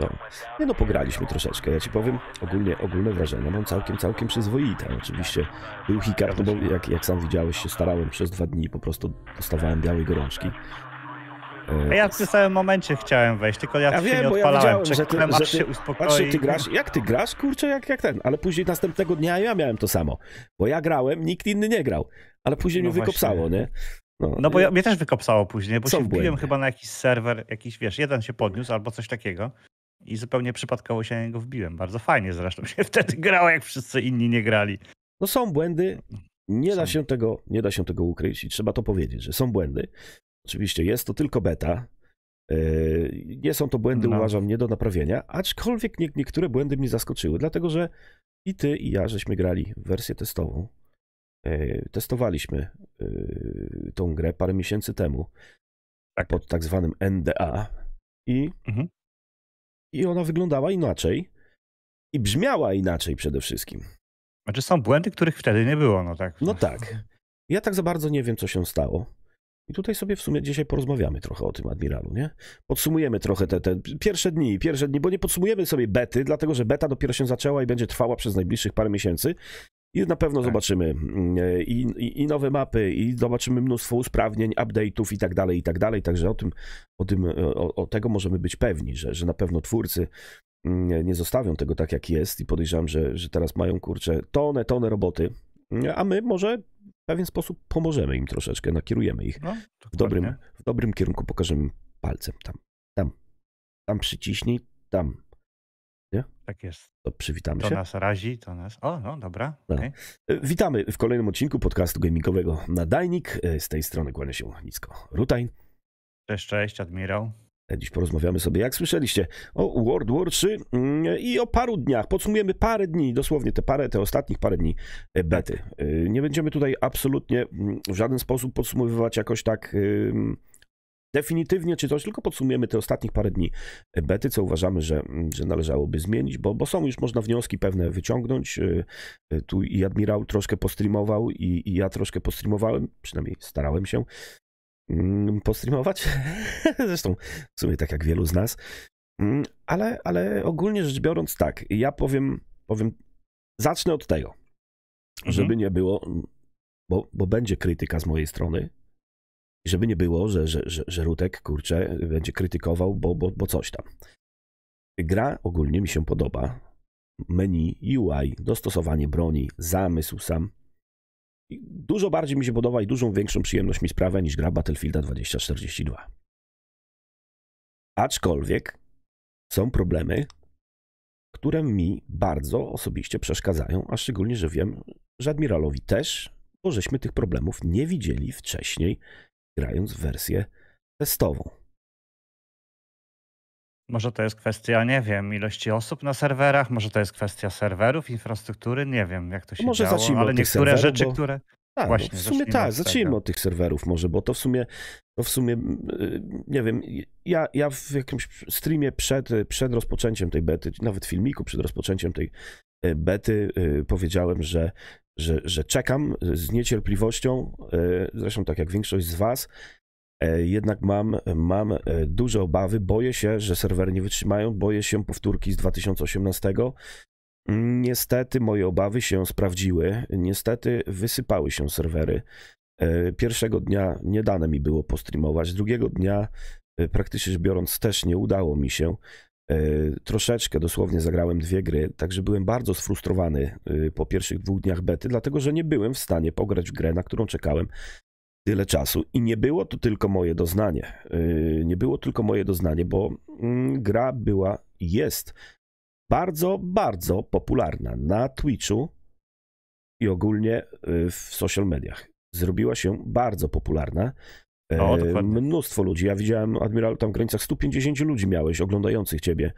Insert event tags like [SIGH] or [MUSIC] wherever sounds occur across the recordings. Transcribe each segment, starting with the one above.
No. Nie no, pograliśmy troszeczkę, ja ci powiem, ogólnie, ogólne wrażenie mam całkiem, całkiem przyzwoite. Oczywiście był hiccup, no bo jak, jak sam widziałeś, się starałem przez dwa dni, po prostu dostawałem białej gorączki. A ja w tym samym momencie chciałem wejść, tylko ja, ja wiem, się nie odpalałem. Ja że ty, że ty, się uspokoi. ty grasz, jak ty grasz, kurczę, jak, jak ten. Ale później następnego dnia ja miałem to samo. Bo ja grałem, nikt inny nie grał. Ale później no mnie właśnie. wykopsało, nie? No, no bo ja, mnie też wykopsało później, bo się wbiłem chyba na jakiś serwer, jakiś wiesz, jeden się podniósł albo coś takiego i zupełnie przypadkowo się na niego wbiłem. Bardzo fajnie zresztą się [LAUGHS] wtedy grało, jak wszyscy inni nie grali. No są błędy, nie, są. Da się tego, nie da się tego ukryć i trzeba to powiedzieć, że są błędy. Oczywiście jest to tylko beta. Yy, nie są to błędy, no. uważam, nie do naprawienia, aczkolwiek niektóre błędy mnie zaskoczyły, dlatego że i ty, i ja żeśmy grali w wersję testową E, testowaliśmy e, tą grę parę miesięcy temu tak. pod tak zwanym NDA i, mhm. i ona wyglądała inaczej i brzmiała inaczej przede wszystkim. Znaczy są błędy, których wtedy nie było, no tak. No tak. Ja tak za bardzo nie wiem, co się stało. I tutaj sobie w sumie dzisiaj porozmawiamy trochę o tym admiralu, nie? Podsumujemy trochę te, te pierwsze dni, pierwsze dni, bo nie podsumujemy sobie bety, dlatego że beta dopiero się zaczęła i będzie trwała przez najbliższych parę miesięcy, i na pewno tak. zobaczymy mm, e, I, i, I, nowe mapy, i zobaczymy mnóstwo usprawnień, update'ów i tak dalej, i tak dalej. Także o tym, o tym, e, o, o tego możemy być pewni, że, że na pewno twórcy mm, e, nie zostawią tego tak, jak jest i podejrzewam, że, że teraz mają, kurczę, tonę, tonę roboty, mm, a my może w pewien sposób pomożemy im troszeczkę, nakierujemy ich no, w, dobrym, w dobrym kierunku, pokażemy palcem tam, tam, tam przyciśnij, tam, nie? Tak jest. To przywitamy to się. To nas razi, to nas. O, no dobra. No. Okay. E, witamy w kolejnym odcinku podcastu gamingowego Nadajnik. E, z tej strony kłania się nisko Rutain. Cześć, cześć, admirał. E, dziś porozmawiamy sobie, jak słyszeliście, o World War 3 mm, i o paru dniach. Podsumujemy parę dni, dosłownie te parę, te ostatnich parę dni bety. Nie będziemy tutaj absolutnie mm, w żaden sposób podsumowywać jakoś tak. Yy definitywnie czy coś, tylko podsumujemy te ostatnich parę dni e, bety, co uważamy, że, mm, że należałoby zmienić, bo, bo są już można wnioski pewne wyciągnąć. E, e, tu i admirał troszkę postreamował, i, i ja troszkę postreamowałem, przynajmniej starałem się mm, postreamować. [LAUGHS] Zresztą w sumie tak jak wielu z nas. Mm, ale, ale ogólnie rzecz biorąc, tak, ja powiem, powiem zacznę od tego, mhm. żeby nie było, bo, bo będzie krytyka z mojej strony, i żeby nie było, że, że, że, że Rutek, kurczę, będzie krytykował, bo, bo, bo coś tam. Gra ogólnie mi się podoba. Menu, UI, dostosowanie broni, zamysł sam. Dużo bardziej mi się podoba i dużą większą przyjemność mi sprawia niż gra Battlefielda 2042. Aczkolwiek są problemy, które mi bardzo osobiście przeszkadzają, a szczególnie, że wiem, że admiralowi też, bo żeśmy tych problemów nie widzieli wcześniej grając w wersję testową. Może to jest kwestia, nie wiem, ilości osób na serwerach, może to jest kwestia serwerów, infrastruktury, nie wiem, jak to się może działo, zacznijmy ale niektóre serwerów, rzeczy, bo... które... Tak, Właśnie, w sumie zacznijmy tak, od zacznijmy od tych serwerów może, bo to w sumie, to w sumie y, nie wiem, ja, ja w jakimś streamie przed, przed rozpoczęciem tej bety, nawet filmiku przed rozpoczęciem tej y, bety y, powiedziałem, że że, że czekam z niecierpliwością, e, zresztą tak jak większość z Was, e, jednak mam, mam e, duże obawy, boję się, że serwery nie wytrzymają, boję się powtórki z 2018. Niestety moje obawy się sprawdziły, niestety wysypały się serwery. Pierwszego dnia nie dane mi było postreamować, drugiego dnia praktycznie rzecz biorąc też nie udało mi się. E, troszeczkę dosłownie zagrałem dwie gry, także byłem bardzo sfrustrowany y, po pierwszych dwóch dniach bety, dlatego że nie byłem w stanie pograć w grę, na którą czekałem tyle czasu. I nie było to tylko moje doznanie. Y, nie było tylko moje doznanie, bo mm, gra była, jest bardzo, bardzo popularna na Twitchu i ogólnie y, w social mediach. Zrobiła się bardzo popularna. E, o, Mnóstwo ludzi. Ja widziałem, Admiral, tam w granicach 150 ludzi miałeś oglądających ciebie.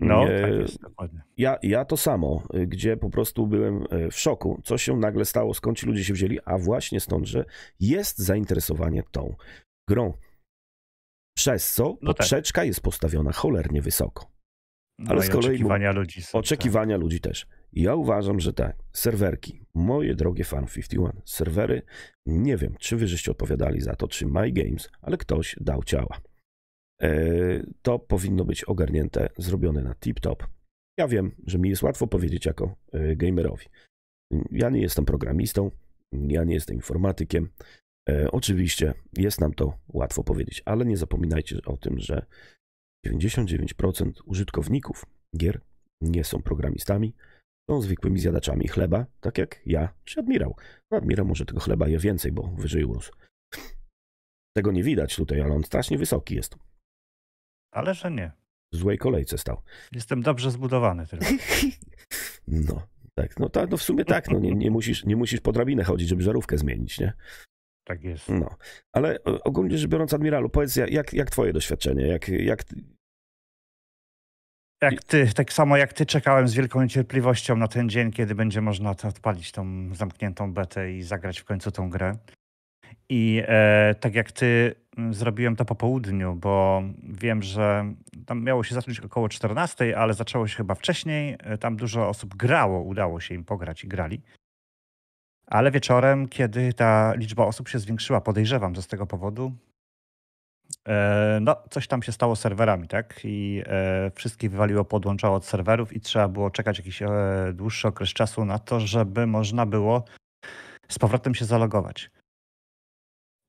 No, tak jest, dokładnie. Ja, ja to samo, y, gdzie po prostu byłem y, w szoku, co się nagle stało, skąd ci ludzie się wzięli, a właśnie stąd, że jest zainteresowanie tą grą. Przez co no tak. poprzeczka tak. jest postawiona cholernie wysoko. Ale no z kolei oczekiwania ludzi są, tak. Oczekiwania tak. ludzi też. Ja uważam, że tak, serwerki, moje drogie Fan 51, serwery, nie wiem, czy wy żeście odpowiadali za to, czy My Games, ale ktoś dał ciała. E, to powinno być ogarnięte, zrobione na tip-top. Ja wiem, że mi jest łatwo powiedzieć jako e, gamerowi. Ja nie jestem programistą, ja nie jestem informatykiem. E, oczywiście jest nam to łatwo powiedzieć, ale nie zapominajcie o tym, że 99% użytkowników gier nie są programistami, są zwykłymi zjadaczami chleba, tak jak ja czy admirał. No, admirał może tego chleba je więcej, bo wyżej urósł. Tego nie widać tutaj, ale on strasznie wysoki jest. Ale że nie. W złej kolejce stał. Jestem dobrze zbudowany tylko. [LAUGHS] no, tak. No, ta, no w sumie tak. No, nie, nie, musisz, nie musisz po drabinę chodzić, żeby żarówkę zmienić, nie? Tak jest. No, ale e, ogólnie rzecz biorąc, admiralu, powiedz, jak, jak twoje doświadczenie? Jak, jak, jak ty, tak samo jak ty czekałem z wielką niecierpliwością na ten dzień, kiedy będzie można odpalić tą zamkniętą betę i zagrać w końcu tą grę. I e, tak jak ty mm, zrobiłem to po południu, bo wiem, że tam miało się zacząć około 14, ale zaczęło się chyba wcześniej. E, tam dużo osób grało, udało się im pograć i grali. Ale wieczorem, kiedy ta liczba osób się zwiększyła, podejrzewam, że z tego powodu E, no, coś tam się stało z serwerami, tak? I e, wszystkich wywaliło, podłączało od serwerów i trzeba było czekać jakiś e, dłuższy okres czasu na to, żeby można było z powrotem się zalogować.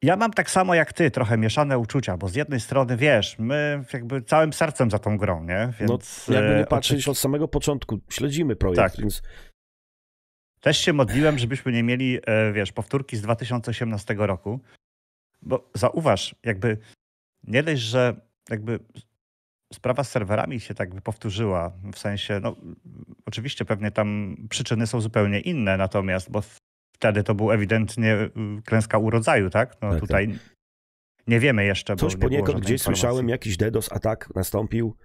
Ja mam tak samo jak ty, trochę mieszane uczucia, bo z jednej strony wiesz, my jakby całym sercem za tą grą, nie? No, więc, no, jakby nie patrzeć od samego początku, śledzimy projekt, tak. więc też się modliłem, żebyśmy nie mieli, e, wiesz, powtórki z 2018 roku. Bo zauważ, jakby nie dość, że jakby sprawa z serwerami się tak powtórzyła, w sensie, no oczywiście pewnie tam przyczyny są zupełnie inne, natomiast, bo wtedy to był ewidentnie y, klęska urodzaju, tak? No tak, tutaj tak. nie wiemy jeszcze, Coś bo poniekąd gdzieś informacji. słyszałem, jakiś DDoS atak nastąpił,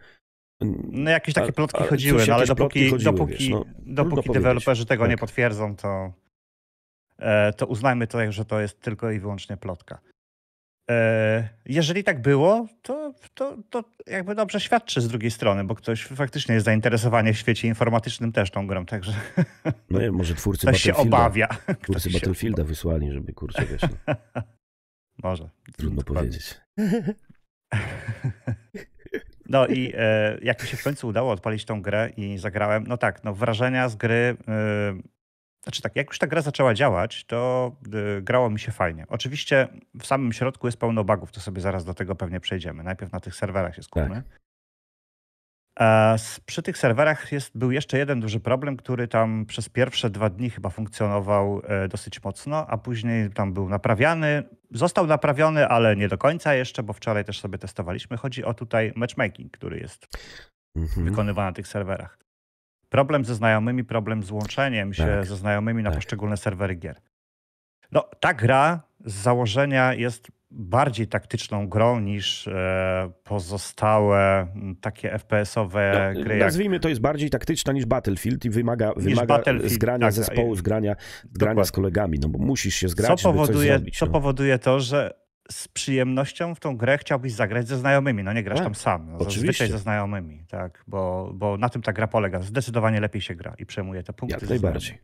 no jakieś takie plotki chodziły, ale, no, ale dopóki, chodziły, dopóki, wiesz, no, dopóki deweloperzy tego tak. nie potwierdzą, to, e, to uznajmy to, że to jest tylko i wyłącznie plotka. E, jeżeli tak było, to, to, to jakby dobrze świadczy z drugiej strony, bo ktoś faktycznie jest zainteresowany w świecie informatycznym też tą grą, także... [LAUGHS] No nie, może [LAUGHS] twórcy ktoś się obawia. Twórcy ktoś Battlefielda się... wysłali, żeby kurczę wiesz. No. [LAUGHS] Może. Trudno Dokładnie. powiedzieć. No i e, jak mi się w końcu udało odpalić tą grę i zagrałem, no tak, no wrażenia z gry y, znaczy tak, jak już ta gra zaczęła działać, to y, grało mi się fajnie. Oczywiście w samym środku jest pełno bugów, to sobie zaraz do tego pewnie przejdziemy. Najpierw na tych serwerach się skupmy. Tak. E, przy tych serwerach jest, był jeszcze jeden duży problem, który tam przez pierwsze dwa dni chyba funkcjonował e, dosyć mocno, a później tam był naprawiany. Został naprawiony, ale nie do końca jeszcze, bo wczoraj też sobie testowaliśmy. Chodzi o tutaj matchmaking, który jest mhm. wykonywany na tych serwerach problem ze znajomymi, problem z łączeniem się tak. ze znajomymi na tak. poszczególne serwery gier. No, ta gra z założenia jest bardziej taktyczną grą niż e, pozostałe takie FPS-owe no, gry. Nazwijmy jak... to jest bardziej taktyczna niż Battlefield i wymaga, wymaga zgrania tak, zespołu, e, zgrania, zgrania z kolegami, no bo musisz się zgrać, co powoduje, zrobić, Co no. powoduje to, że z przyjemnością w tą grę chciałbyś zagrać ze znajomymi. No nie grasz tak, tam sam, no, oczywiście. zazwyczaj ze znajomymi, tak, bo, bo na tym ta gra polega. Zdecydowanie lepiej się gra i przejmuje te punkty. Jak najbardziej.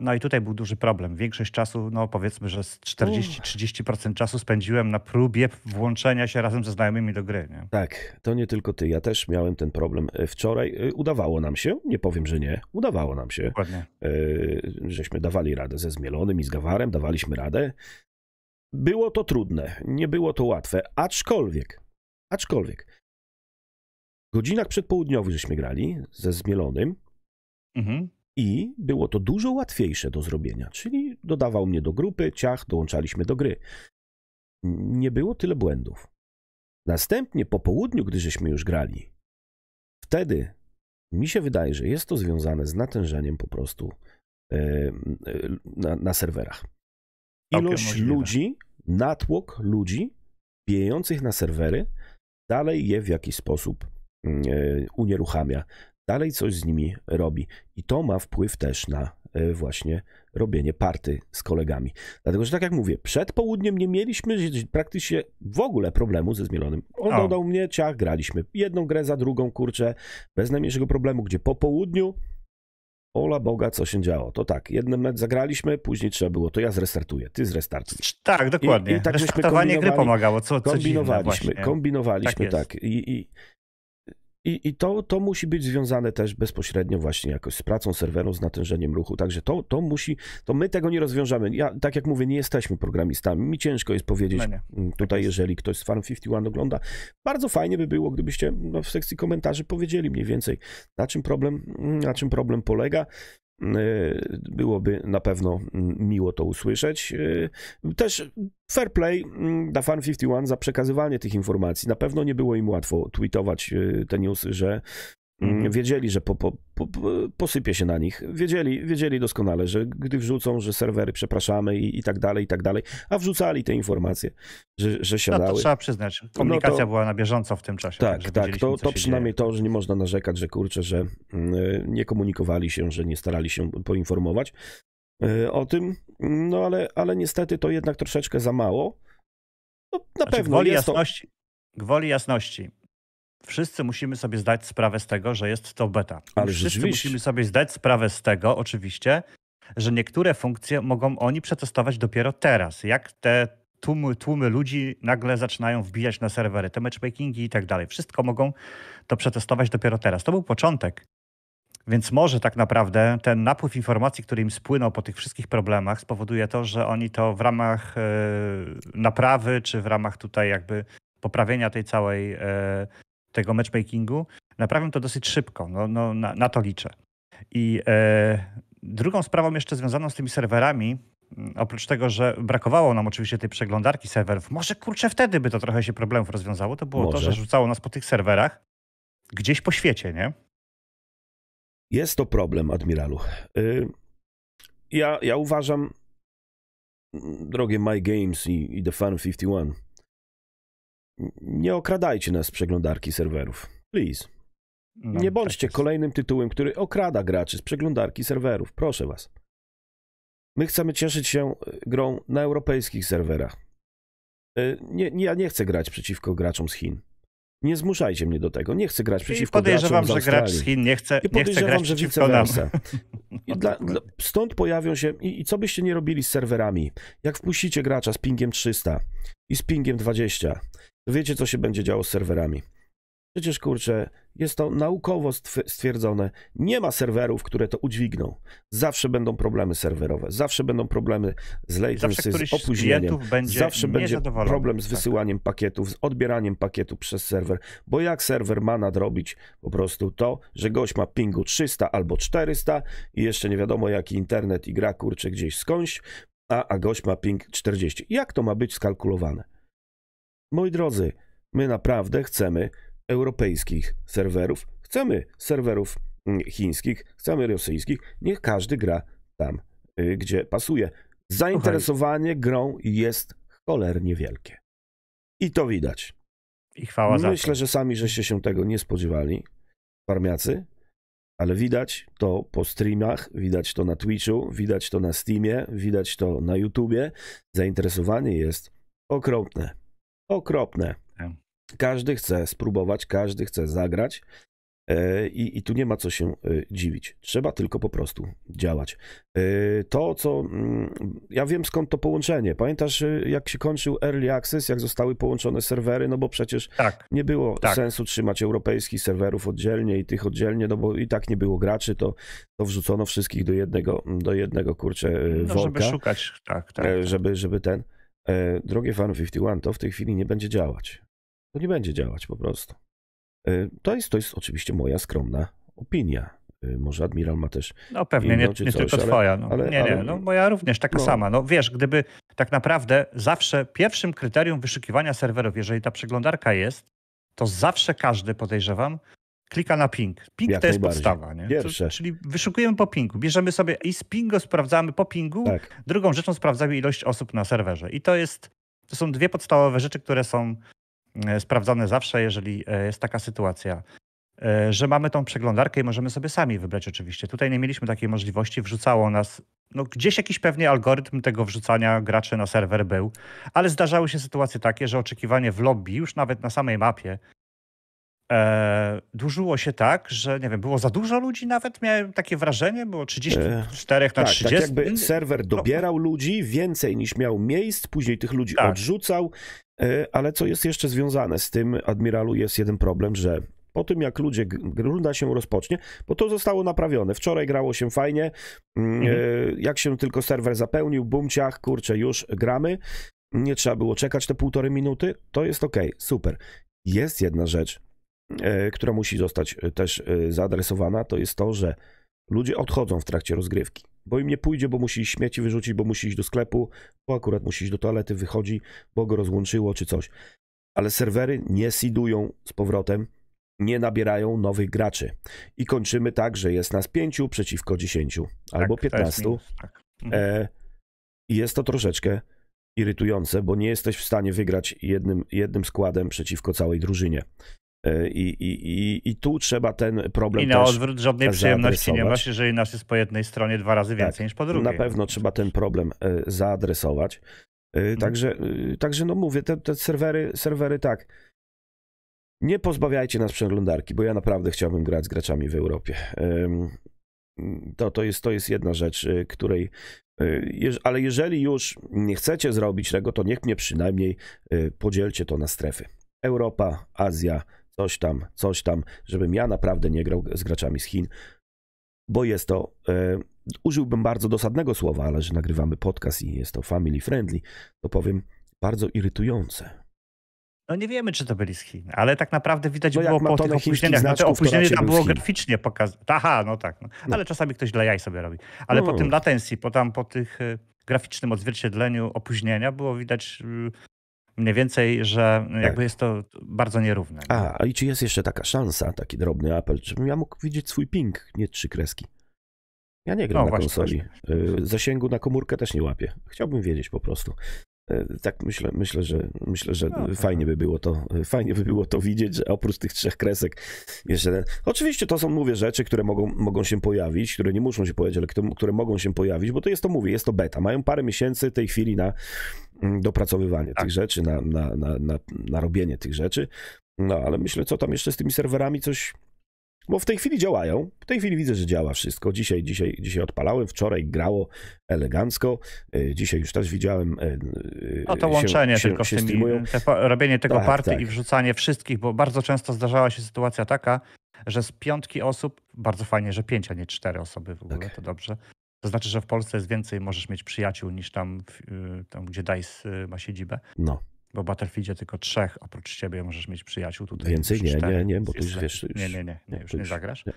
No i tutaj był duży problem. Większość czasu, no powiedzmy, że 40-30% czasu spędziłem na próbie włączenia się razem ze znajomymi do gry. Nie? Tak, to nie tylko ty. Ja też miałem ten problem e, wczoraj. E, udawało nam się, nie powiem, że nie, udawało nam się. Dokładnie. E, żeśmy dawali radę ze Zmielonym i z Gawarem, dawaliśmy radę. Było to trudne, nie było to łatwe, aczkolwiek, aczkolwiek, w godzinach przedpołudniowych żeśmy grali ze Zmielonym mhm. i było to dużo łatwiejsze do zrobienia, czyli dodawał mnie do grupy, ciach, dołączaliśmy do gry. Nie było tyle błędów. Następnie po południu, gdy żeśmy już grali, wtedy mi się wydaje, że jest to związane z natężeniem po prostu e, e, na, na serwerach ilość ludzi, natłok ludzi bijących na serwery dalej je w jakiś sposób mm, e, unieruchamia, dalej coś z nimi robi. I to ma wpływ też na e, właśnie robienie party z kolegami. Dlatego, że tak jak mówię, przed południem nie mieliśmy praktycznie w ogóle problemu ze Zmielonym. On dodał mnie, ciach, graliśmy jedną grę za drugą, kurczę, bez najmniejszego problemu, gdzie po południu Ola Boga, co się działo. To tak, jeden mecz zagraliśmy, później trzeba było, to ja zrestartuję, ty zrestartujesz. Tak, dokładnie. I, i tak żeśmy kombinowali, gry pomagało, co, co kombinowaliśmy, dziwne kombinowaliśmy, tak, tak. I, i, i, i to, to musi być związane też bezpośrednio właśnie jakoś z pracą serweru, z natężeniem ruchu. Także to, to musi, to my tego nie rozwiążemy. Ja, tak jak mówię, nie jesteśmy programistami. Mi ciężko jest powiedzieć no mm, tak tutaj, tak jeżeli ktoś z Farm 51 ogląda. Bardzo fajnie by było, gdybyście no, w sekcji komentarzy powiedzieli mniej więcej, na czym problem, na czym problem polega. Y, byłoby na pewno mm, miło to usłyszeć. Y, też fair play mm, dla Fan 51 za przekazywanie tych informacji. Na pewno nie było im łatwo tweetować y, te newsy, że Mhm. Mm, wiedzieli, że po, po, po, posypie się na nich. Wiedzieli, wiedzieli doskonale, że gdy wrzucą, że serwery przepraszamy i, i tak dalej, i tak dalej, a wrzucali te informacje, że, że siadały. No to trzeba przyznać, komunikacja no to, była na bieżąco w tym czasie. Tak, tak, to, to przynajmniej dzieje. to, że nie można narzekać, że kurczę, że mm, nie komunikowali się, że nie starali się poinformować e, o tym, no ale, ale niestety to jednak troszeczkę za mało. No, na znaczy, pewno jest jasności, to... Gwoli jasności, wszyscy musimy sobie zdać sprawę z tego, że jest to beta. Ale wszyscy musimy sobie zdać sprawę z tego, oczywiście, że niektóre funkcje mogą oni przetestować dopiero teraz. Jak te tłumy, tłumy ludzi nagle zaczynają wbijać na serwery, te matchmakingi i tak dalej. Wszystko mogą to przetestować dopiero teraz. To był początek. Więc może tak naprawdę ten napływ informacji, który im spłynął po tych wszystkich problemach, spowoduje to, że oni to w ramach e, naprawy, czy w ramach tutaj jakby poprawienia tej całej e, tego matchmakingu, naprawią to dosyć szybko. No, no na, na, to liczę. I e, drugą sprawą jeszcze związaną z tymi serwerami, mm, oprócz tego, że brakowało nam oczywiście tej przeglądarki serwerów, może kurczę wtedy by to trochę się problemów rozwiązało, to było może. to, że rzucało nas po tych serwerach gdzieś po świecie, nie? Jest to problem, admiralu. E, ja, ja uważam, mm, drogie My Games i, i The Fan 51, nie okradajcie nas z przeglądarki serwerów. Please. No, nie tak bądźcie kolejnym tytułem, który okrada graczy z przeglądarki serwerów. Proszę was. My chcemy cieszyć się e, grą na europejskich serwerach. E, nie, nie, ja nie chcę grać przeciwko graczom z Chin. Nie zmuszajcie mnie do tego. Nie chcę grać przeciwko I podejrzewam, graczom z że gracz z Chin nie chce, I nie chce grać że przeciwko nam. [LAUGHS] Dla, no tak. dla, stąd pojawią się... I, I co byście nie robili z serwerami? Jak wpuścicie gracza z pingiem 300 i z pingiem 20 wiecie, co się będzie działo z serwerami. Przecież kurczę, jest to naukowo stwierdzone. Nie ma serwerów, które to udźwigną. Zawsze będą problemy serwerowe, zawsze będą problemy z latency, z opóźnieniem. Będzie zawsze będzie problem z tak. wysyłaniem tak. pakietów, z odbieraniem pakietu przez serwer. Bo jak serwer ma nadrobić po prostu to, że gość ma pingu 300 albo 400 i jeszcze nie wiadomo jaki internet i gra kurczę gdzieś skądś, a, a gość ma ping 40. Jak to ma być skalkulowane? Moi drodzy, my naprawdę chcemy europejskich serwerów, chcemy serwerów mm, chińskich, chcemy rosyjskich. Niech każdy gra tam, y, gdzie pasuje. Zainteresowanie grą jest cholernie wielkie. I to widać. I chwała Myślę, za Myślę, że sami żeście się tego nie spodziewali, farmiacy, ale widać to po streamach, widać to na Twitchu, widać to na Steamie, widać to na YouTubie. Zainteresowanie jest okropne. Okropne. Tak. Każdy chce spróbować, każdy chce zagrać. E, I, I, tu nie ma co się e, dziwić. Trzeba tylko po prostu działać. E, to, co. Mm, ja wiem skąd to połączenie. Pamiętasz, jak się kończył Early Access, jak zostały połączone serwery? No bo przecież tak. nie było tak. sensu trzymać europejskich serwerów oddzielnie i tych oddzielnie, no bo i tak nie było graczy, to, to wrzucono wszystkich do jednego, do jednego kurczę, no, Żeby szukać, tak, tak, tak. Żeby, żeby ten. E, drogie fan 51, to w tej chwili nie będzie działać. To nie będzie działać po prostu. E, to jest, to jest oczywiście moja skromna opinia. E, może admiral ma też. No pewnie, inną, nie, nie coś, tylko ale, twoja. No. Ale, nie, ale, nie, no moja również taka no. sama. No wiesz, gdyby tak naprawdę zawsze pierwszym kryterium wyszukiwania serwerów, jeżeli ta przeglądarka jest, to zawsze każdy, podejrzewam, klika na ping. Ping Jak to jest podstawa. Nie? Pierwsze. czyli wyszukujemy po pingu. Bierzemy sobie i z pingu sprawdzamy po pingu. Tak. Drugą rzeczą sprawdzamy ilość osób na serwerze. I to jest, to są dwie podstawowe rzeczy, które są e, sprawdzane zawsze, jeżeli e, jest taka sytuacja e, że mamy tą przeglądarkę i możemy sobie sami wybrać oczywiście. Tutaj nie mieliśmy takiej możliwości, wrzucało nas, no gdzieś jakiś pewnie algorytm tego wrzucania graczy na serwer był, ale zdarzały się sytuacje takie, że oczekiwanie w lobby, już nawet na samej mapie, e, dłużyło się tak, że nie wiem, było za dużo ludzi nawet, miałem takie wrażenie, było 34 na e, tak, 30. Tak jakby serwer dobierał ludzi, więcej niż miał miejsc, później tych ludzi tak. odrzucał, e, ale co jest jeszcze związane z tym, admiralu, jest jeden problem, że po tym jak ludzie, runda się rozpocznie, bo to zostało naprawione. Wczoraj grało się fajnie, mm, e, mhm. jak się tylko serwer zapełnił, bumciach, kurcze kurczę, już gramy, nie trzeba było czekać te półtorej minuty, to jest ok, super. Jest jedna rzecz, E, która musi zostać e, też e, zaadresowana, to jest to, że ludzie odchodzą w trakcie rozgrywki, bo im nie pójdzie, bo musi śmieci wyrzucić, bo musi iść do sklepu, bo akurat musi iść do toalety, wychodzi, bo go rozłączyło czy coś. Ale serwery nie sidują z powrotem, nie nabierają nowych graczy. I kończymy tak, że jest nas pięciu przeciwko dziesięciu tak, albo piętnastu. Tak. Mhm. E, jest to troszeczkę irytujące, bo nie jesteś w stanie wygrać jednym, jednym składem przeciwko całej drużynie. E, I, i, i, I tu trzeba ten problem I na odwrót żadnej przyjemności nie masz, jeżeli nas jest po jednej stronie dwa razy tak. więcej tak, niż po drugiej. Na pewno trzeba ten problem e, zaadresować. E, mhm. Także, także no mówię, te, te serwery, serwery tak. Nie pozbawiajcie nas przeglądarki, bo ja naprawdę chciałbym grać z graczami w Europie. To, to, jest, to jest jedna rzecz, której. Ale jeżeli już nie chcecie zrobić tego, to niech mnie przynajmniej podzielcie to na strefy. Europa, Azja, coś tam, coś tam, żebym ja naprawdę nie grał z graczami z Chin, bo jest to, e, użyłbym bardzo dosadnego słowa, ale że nagrywamy podcast i jest to family friendly, to powiem bardzo irytujące. No nie wiemy, czy to byli z Chin, ale tak naprawdę widać no było po tych opóźnieniach. Znaczy, opóźnienie tam było graficznie pokazane. Aha, no tak. No. no. Ale no. czasami ktoś dla jaj sobie robi. Ale po no. tym latencji, po, tam, po tych e, graficznym odzwierciedleniu opóźnienia było widać y, mniej więcej, że tak. jakby jest to bardzo nierówne. Nie? A, i czy jest jeszcze taka szansa, taki drobny apel, żebym ja mógł widzieć swój ping, nie trzy kreski? Ja nie gram no, na właśnie, konsoli. Właśnie. Y, zasięgu na komórkę też nie łapię. Chciałbym wiedzieć po prostu. Y, tak myślę, myślę, że myślę, że no, fajnie tak. by było to, y, fajnie by było to widzieć, że oprócz tych trzech kresek jeszcze ten. Oczywiście to są mówię rzeczy, które mogą, mogą się pojawić, które nie muszą się pojawić, ale które, które mogą się pojawić, bo to jest to mówię, jest to beta. Mają parę miesięcy tej chwili na, Mm, dopracowywanie tak. tych rzeczy, na, na, na, na, na robienie tych rzeczy. No ale myślę, co tam jeszcze z tymi serwerami coś. Bo w tej chwili działają. W tej chwili widzę, że działa wszystko. Dzisiaj, dzisiaj, dzisiaj odpalałem, wczoraj grało elegancko. E, dzisiaj już też widziałem. E, e, no to się, łączenie się, tylko się z tymi, te, robienie tego tak, party tak. i wrzucanie wszystkich, bo bardzo często zdarzała się sytuacja taka, że z piątki osób, bardzo fajnie, że pięć, a nie cztery osoby w ogóle, tak. to dobrze, to znaczy, że w Polsce jest więcej, możesz mieć przyjaciół niż tam, y, tam gdzie DICE y, ma siedzibę. No. Bo w Battlefieldzie tylko trzech oprócz ciebie możesz mieć przyjaciół. Tutaj Więcej? Nie, nie, nie, bo tu już wiesz... Już, nie, nie, nie, nie już nie zagrasz. Nie,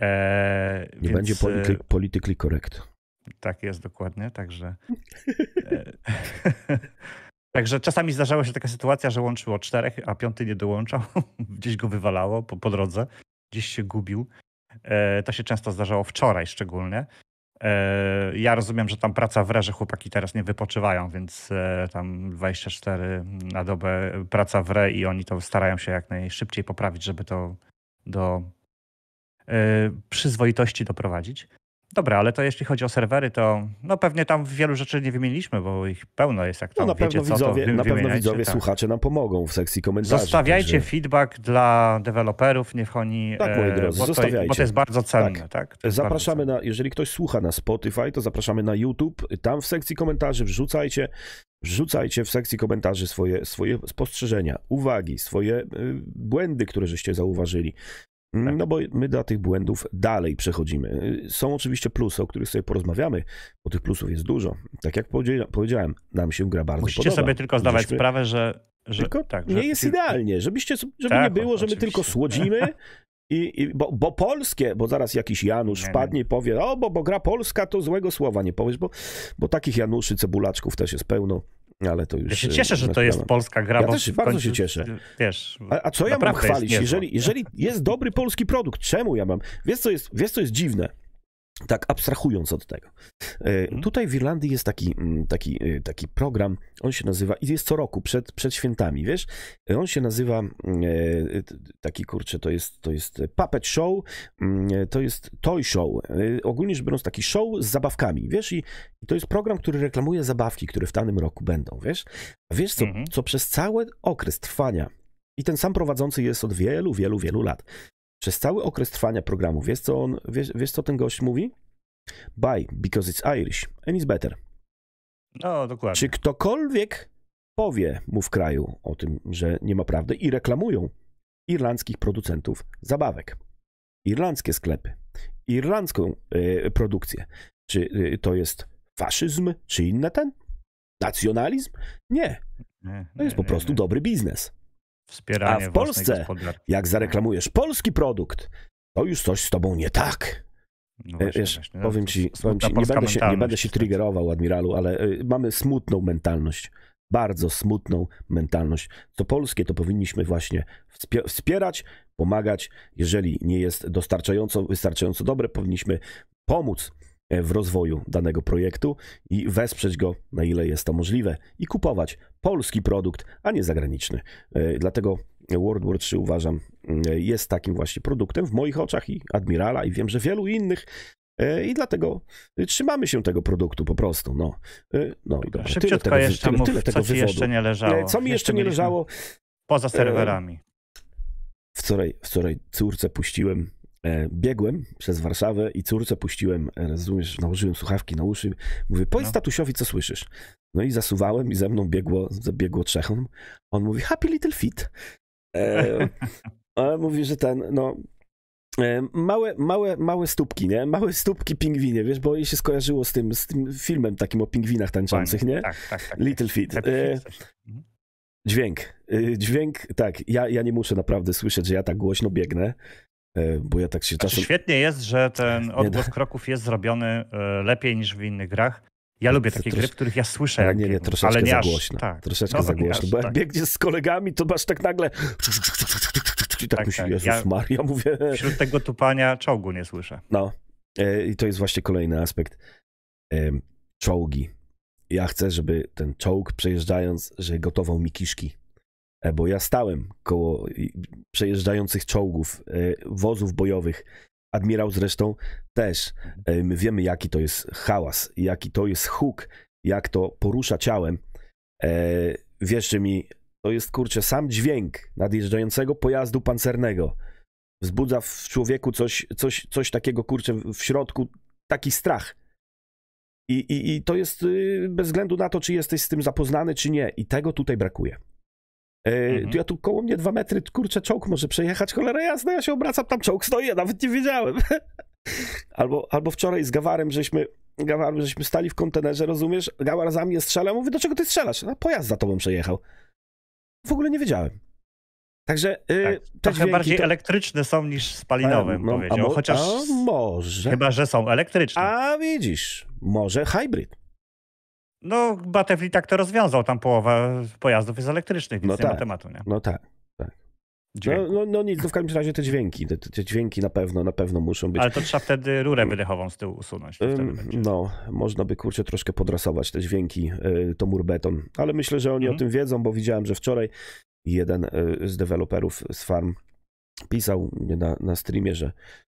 e, nie więc... będzie e, polity, politically correct. Tak jest, dokładnie, także... E, [LAUGHS] także czasami zdarzała się taka sytuacja, że łączyło czterech, a piąty nie dołączał. [LAUGHS] Gdzieś go wywalało po, po drodze, gdzieś się gubił. E, to się często zdarzało wczoraj szczególnie. E, ja rozumiem, że tam praca w reże chłopaki teraz nie wypoczywają, więc e, tam 24 na dobę praca w re i oni to starają się jak najszybciej poprawić, żeby to do e, przyzwoitości doprowadzić. Dobra, ale to jeśli chodzi o serwery, to no pewnie tam wielu rzeczy nie wymieniliśmy, bo ich pełno jest, jak to. no, na wiecie, pewno co, widzowie, Na pewno widzowie, tak. słuchacze nam pomogą w sekcji komentarzy. Zostawiajcie także. feedback dla deweloperów, niech oni... Tak, moi e, drodzy, bo zostawiajcie. To, bo to jest bardzo cenne. Tak. tak zapraszamy cenne. na, jeżeli ktoś słucha na Spotify, to zapraszamy na YouTube, tam w sekcji komentarzy wrzucajcie Wrzucajcie w sekcji komentarzy swoje, swoje spostrzeżenia, uwagi, swoje y, błędy, które żeście zauważyli. Tak. No bo my dla tych błędów dalej przechodzimy. Są oczywiście plusy, o których sobie porozmawiamy, bo tych plusów jest dużo. Tak jak powiedziałem, nam się gra bardzo Musicie podoba. Musicie sobie tylko zdawać Żeśmy... sprawę, że... że... Tylko tak, że... nie jest idealnie, żebyście, żeby tak, nie było, że my tylko słodzimy, [LAUGHS] i, i, bo, bo polskie, bo zaraz jakiś Janusz wpadnie i powie, o, bo, bo gra polska to złego słowa nie powiesz, bo, bo takich Januszy, cebulaczków też jest pełno. Ale to już. Ja się cieszę, że e, to jest polska gra. Ja też końcu, bardzo się cieszę. Wiesz, a, a co ja mam chwalić? Jest jeżeli, jeżeli jest dobry polski produkt, czemu ja mam? Wiesz co jest, wiesz, co jest dziwne? Tak abstrahując od tego. E, mhm. Tutaj w Irlandii jest taki, mm, taki, e, taki program, on się nazywa, i jest co roku przed, przed świętami, wiesz? E, on się nazywa, mm, taki kurczę, to jest, to jest puppet show, mm, to jest toy show, ogólnie rzecz biorąc taki show z zabawkami, wiesz? I, I, to jest program, który reklamuje zabawki, które w danym roku będą, wiesz? A wiesz co, mhm. co przez cały okres trwania i ten sam prowadzący jest od wielu, wielu, wielu lat. Przez cały okres trwania programu, wiesz co, on, wiesz, wiesz co ten gość mówi? Bye, because it's Irish and it's better. No, dokładnie. Czy ktokolwiek powie mu w kraju o tym, że nie ma prawdy i reklamują irlandzkich producentów zabawek, irlandzkie sklepy, irlandzką y, produkcję. Czy y, to jest faszyzm, czy inny ten? Nacjonalizm? Nie. nie to jest nie, po prostu nie, dobry biznes. Wspieranie A w Polsce, jak zareklamujesz polski produkt, to już coś z tobą nie tak. No e, właśnie, Wiesz, właśnie, powiem ci, powiem ci nie, będę się, nie będę się triggerował, admiralu, ale y, mamy smutną mentalność. Bardzo smutną mentalność. Co polskie, to powinniśmy właśnie wspierać, pomagać. Jeżeli nie jest dostarczająco, wystarczająco dobre, powinniśmy pomóc w rozwoju danego projektu i wesprzeć go na ile jest to możliwe i kupować polski produkt, a nie zagraniczny. E, dlatego World War 3 uważam e, jest takim właśnie produktem w moich oczach i Admirala i wiem, że wielu innych e, i dlatego trzymamy się tego produktu po prostu. No, no i dobra. Szybciutko tyle tego, jeszcze tyle, mów, tyle co ci jeszcze nie leżało. Co mi jeszcze, jeszcze nie leżało? Poza serwerami. Wczoraj, wczoraj córce puściłem E, biegłem przez Warszawę i córce puściłem, e, rozumiesz, nałożyłem słuchawki na uszy, mówię, powiedz no. tatusiowi, co słyszysz. No i zasuwałem i ze mną biegło, biegło trzechom. On mówi, happy little feet. E, [LAUGHS] mówi, że ten, no, e, Małe, małe, małe stópki, nie? Małe stópki pingwinie, wiesz, bo jej się skojarzyło z tym, z tym filmem takim o pingwinach tańczących, nie? Tak, tak, tak. Little Feet. Mhm. Dźwięk. Dźwięk, tak. Ja, ja nie muszę naprawdę słyszeć, że ja tak głośno biegnę. E, bo ja tak się znaczy, czasem... świetnie jest, że ten odgłos kroków jest zrobiony e, lepiej niż w innych grach. Ja no, lubię takie trosz... gry, w których ja słyszę. Ale nie, nie, troszeczkę ale nie za głośno. Tak. Troszeczkę no, za głośno. Bo jak tak. biegniesz z kolegami, to masz tak nagle. [LAUGHS] I tak, tak myśli, tak. Jezus ja Maria, mówię. Wśród tego tupania czołgu nie słyszę. No. E, I to jest właśnie kolejny aspekt. Czołgi. Ja chcę, żeby ten czołg przejeżdżając, że gotował mi kiszki. E, bo ja stałem koło przejeżdżających czołgów, e, wozów bojowych. Admirał zresztą też. E, my wiemy, jaki to jest hałas, jaki to jest huk, jak to porusza ciałem. Wierzcie mi, to jest kurczę sam dźwięk nadjeżdżającego pojazdu pancernego. Wzbudza w człowieku coś, coś, coś takiego kurczę w środku, taki strach. I, i, I to jest y, bez względu na to, czy jesteś z tym zapoznany, czy nie. I tego tutaj brakuje. E, mhm. ja tu koło mnie dwa metry, kurczę, czołg może przejechać, cholera jasna, ja się obracam, tam czołg stoi, ja nawet nie wiedziałem. [LAUGHS] albo, albo wczoraj z Gawarem żeśmy, Gawarem żeśmy stali w kontenerze, rozumiesz, Gawar za mnie strzela, mówię, do czego ty strzelasz? No, pojazd za tobą przejechał. W ogóle nie wiedziałem. Także yy, tak, trochę dźwięki, bardziej to... elektryczne są niż spalinowe, no, powiedział. A, mo Chociaż a może. Chyba, że są elektryczne. A widzisz, może hybrid. No, Battlefield tak to rozwiązał, tam połowa pojazdów jest elektrycznych, więc no nie tak. ma tematu, nie? No tak, tak. No, no, no, nic, no w każdym razie te dźwięki, te, te, dźwięki na pewno, na pewno muszą być. Ale to trzeba wtedy rurę mm. wydechową z tyłu usunąć. no, można by kurczę troszkę podrasować te dźwięki, y, to mur beton. ale myślę, że oni mm. o mhm. tym wiedzą, bo widziałem, że wczoraj jeden y, z deweloperów z farm pisał na, na streamie, że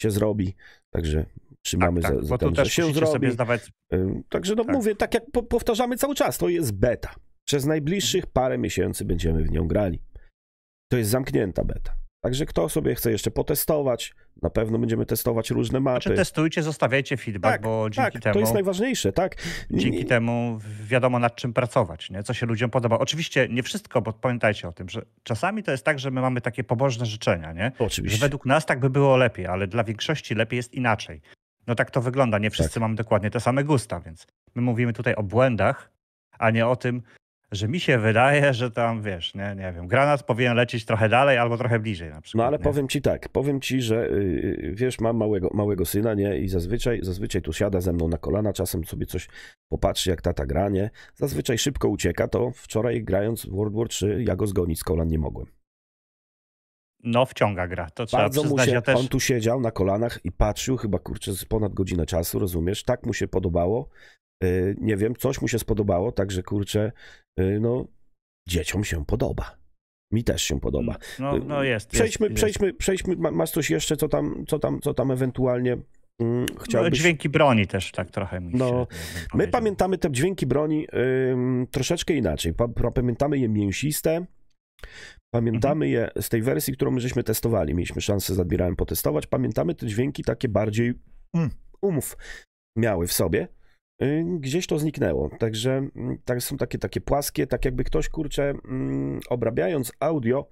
się zrobi, także trzymamy tak, tak, za, za ten, też się zrobi. Sobie zdawać... E, także no tak. mówię, tak jak powtarzamy cały czas, to jest beta. Przez najbliższych parę miesięcy będziemy w nią grali. To jest zamknięta beta. Także kto sobie chce jeszcze potestować, na pewno będziemy testować różne mapy. Znaczy testujcie, zostawiajcie feedback, tak, bo tak, dzięki tak, temu... to jest najważniejsze, tak. Dzięki temu wiadomo nad czym pracować, nie? co się ludziom podoba. Oczywiście nie wszystko, bo pamiętajcie o tym, że czasami to jest tak, że my mamy takie pobożne życzenia, nie? Oczywiście. Że według nas tak by było lepiej, ale dla większości lepiej jest inaczej. No tak to wygląda, nie wszyscy tak. mamy dokładnie te same gusta, więc my mówimy tutaj o błędach, a nie o tym, że mi się wydaje, [LAUGHS] że tam, wiesz, nie, nie wiem, granat powinien lecieć trochę dalej albo trochę bliżej na przykład. No ale nie? powiem ci tak, powiem ci, że yy, wiesz, mam małego, małego syna, nie, i zazwyczaj, zazwyczaj tu siada ze mną na kolana, czasem sobie coś popatrzy, jak tata gra, nie, zazwyczaj szybko ucieka, to wczoraj grając w World War 3 ja go zgonić z kolan nie mogłem. No, wciąga gra, to trzeba Bardzo przyznać, mu się, ja też... On tu siedział na kolanach i patrzył chyba, kurczę, z ponad godzinę czasu, rozumiesz? Tak mu się podobało. Y, nie wiem, coś mu się spodobało, także kurczę, y, no, dzieciom się podoba. Mi też się podoba. No, y, no jest. Przejdźmy, jest, przejdźmy, jest. przejdźmy. Masz coś jeszcze, co tam, co tam, co tam ewentualnie mm, chciałbyś... No, dźwięki broni też tak trochę mi no, się, My pamiętamy te dźwięki broni troszeczkę inaczej. Pamiętamy je mięsiste, Pamiętamy mhm. je z tej wersji, którą my żeśmy testowali. Mieliśmy szansę z Admirałem potestować. Pamiętamy te dźwięki takie bardziej mm, umów miały w sobie. Y, gdzieś to zniknęło. Także mm, tak, są takie, takie płaskie, tak jakby ktoś, kurczę, mm, obrabiając audio,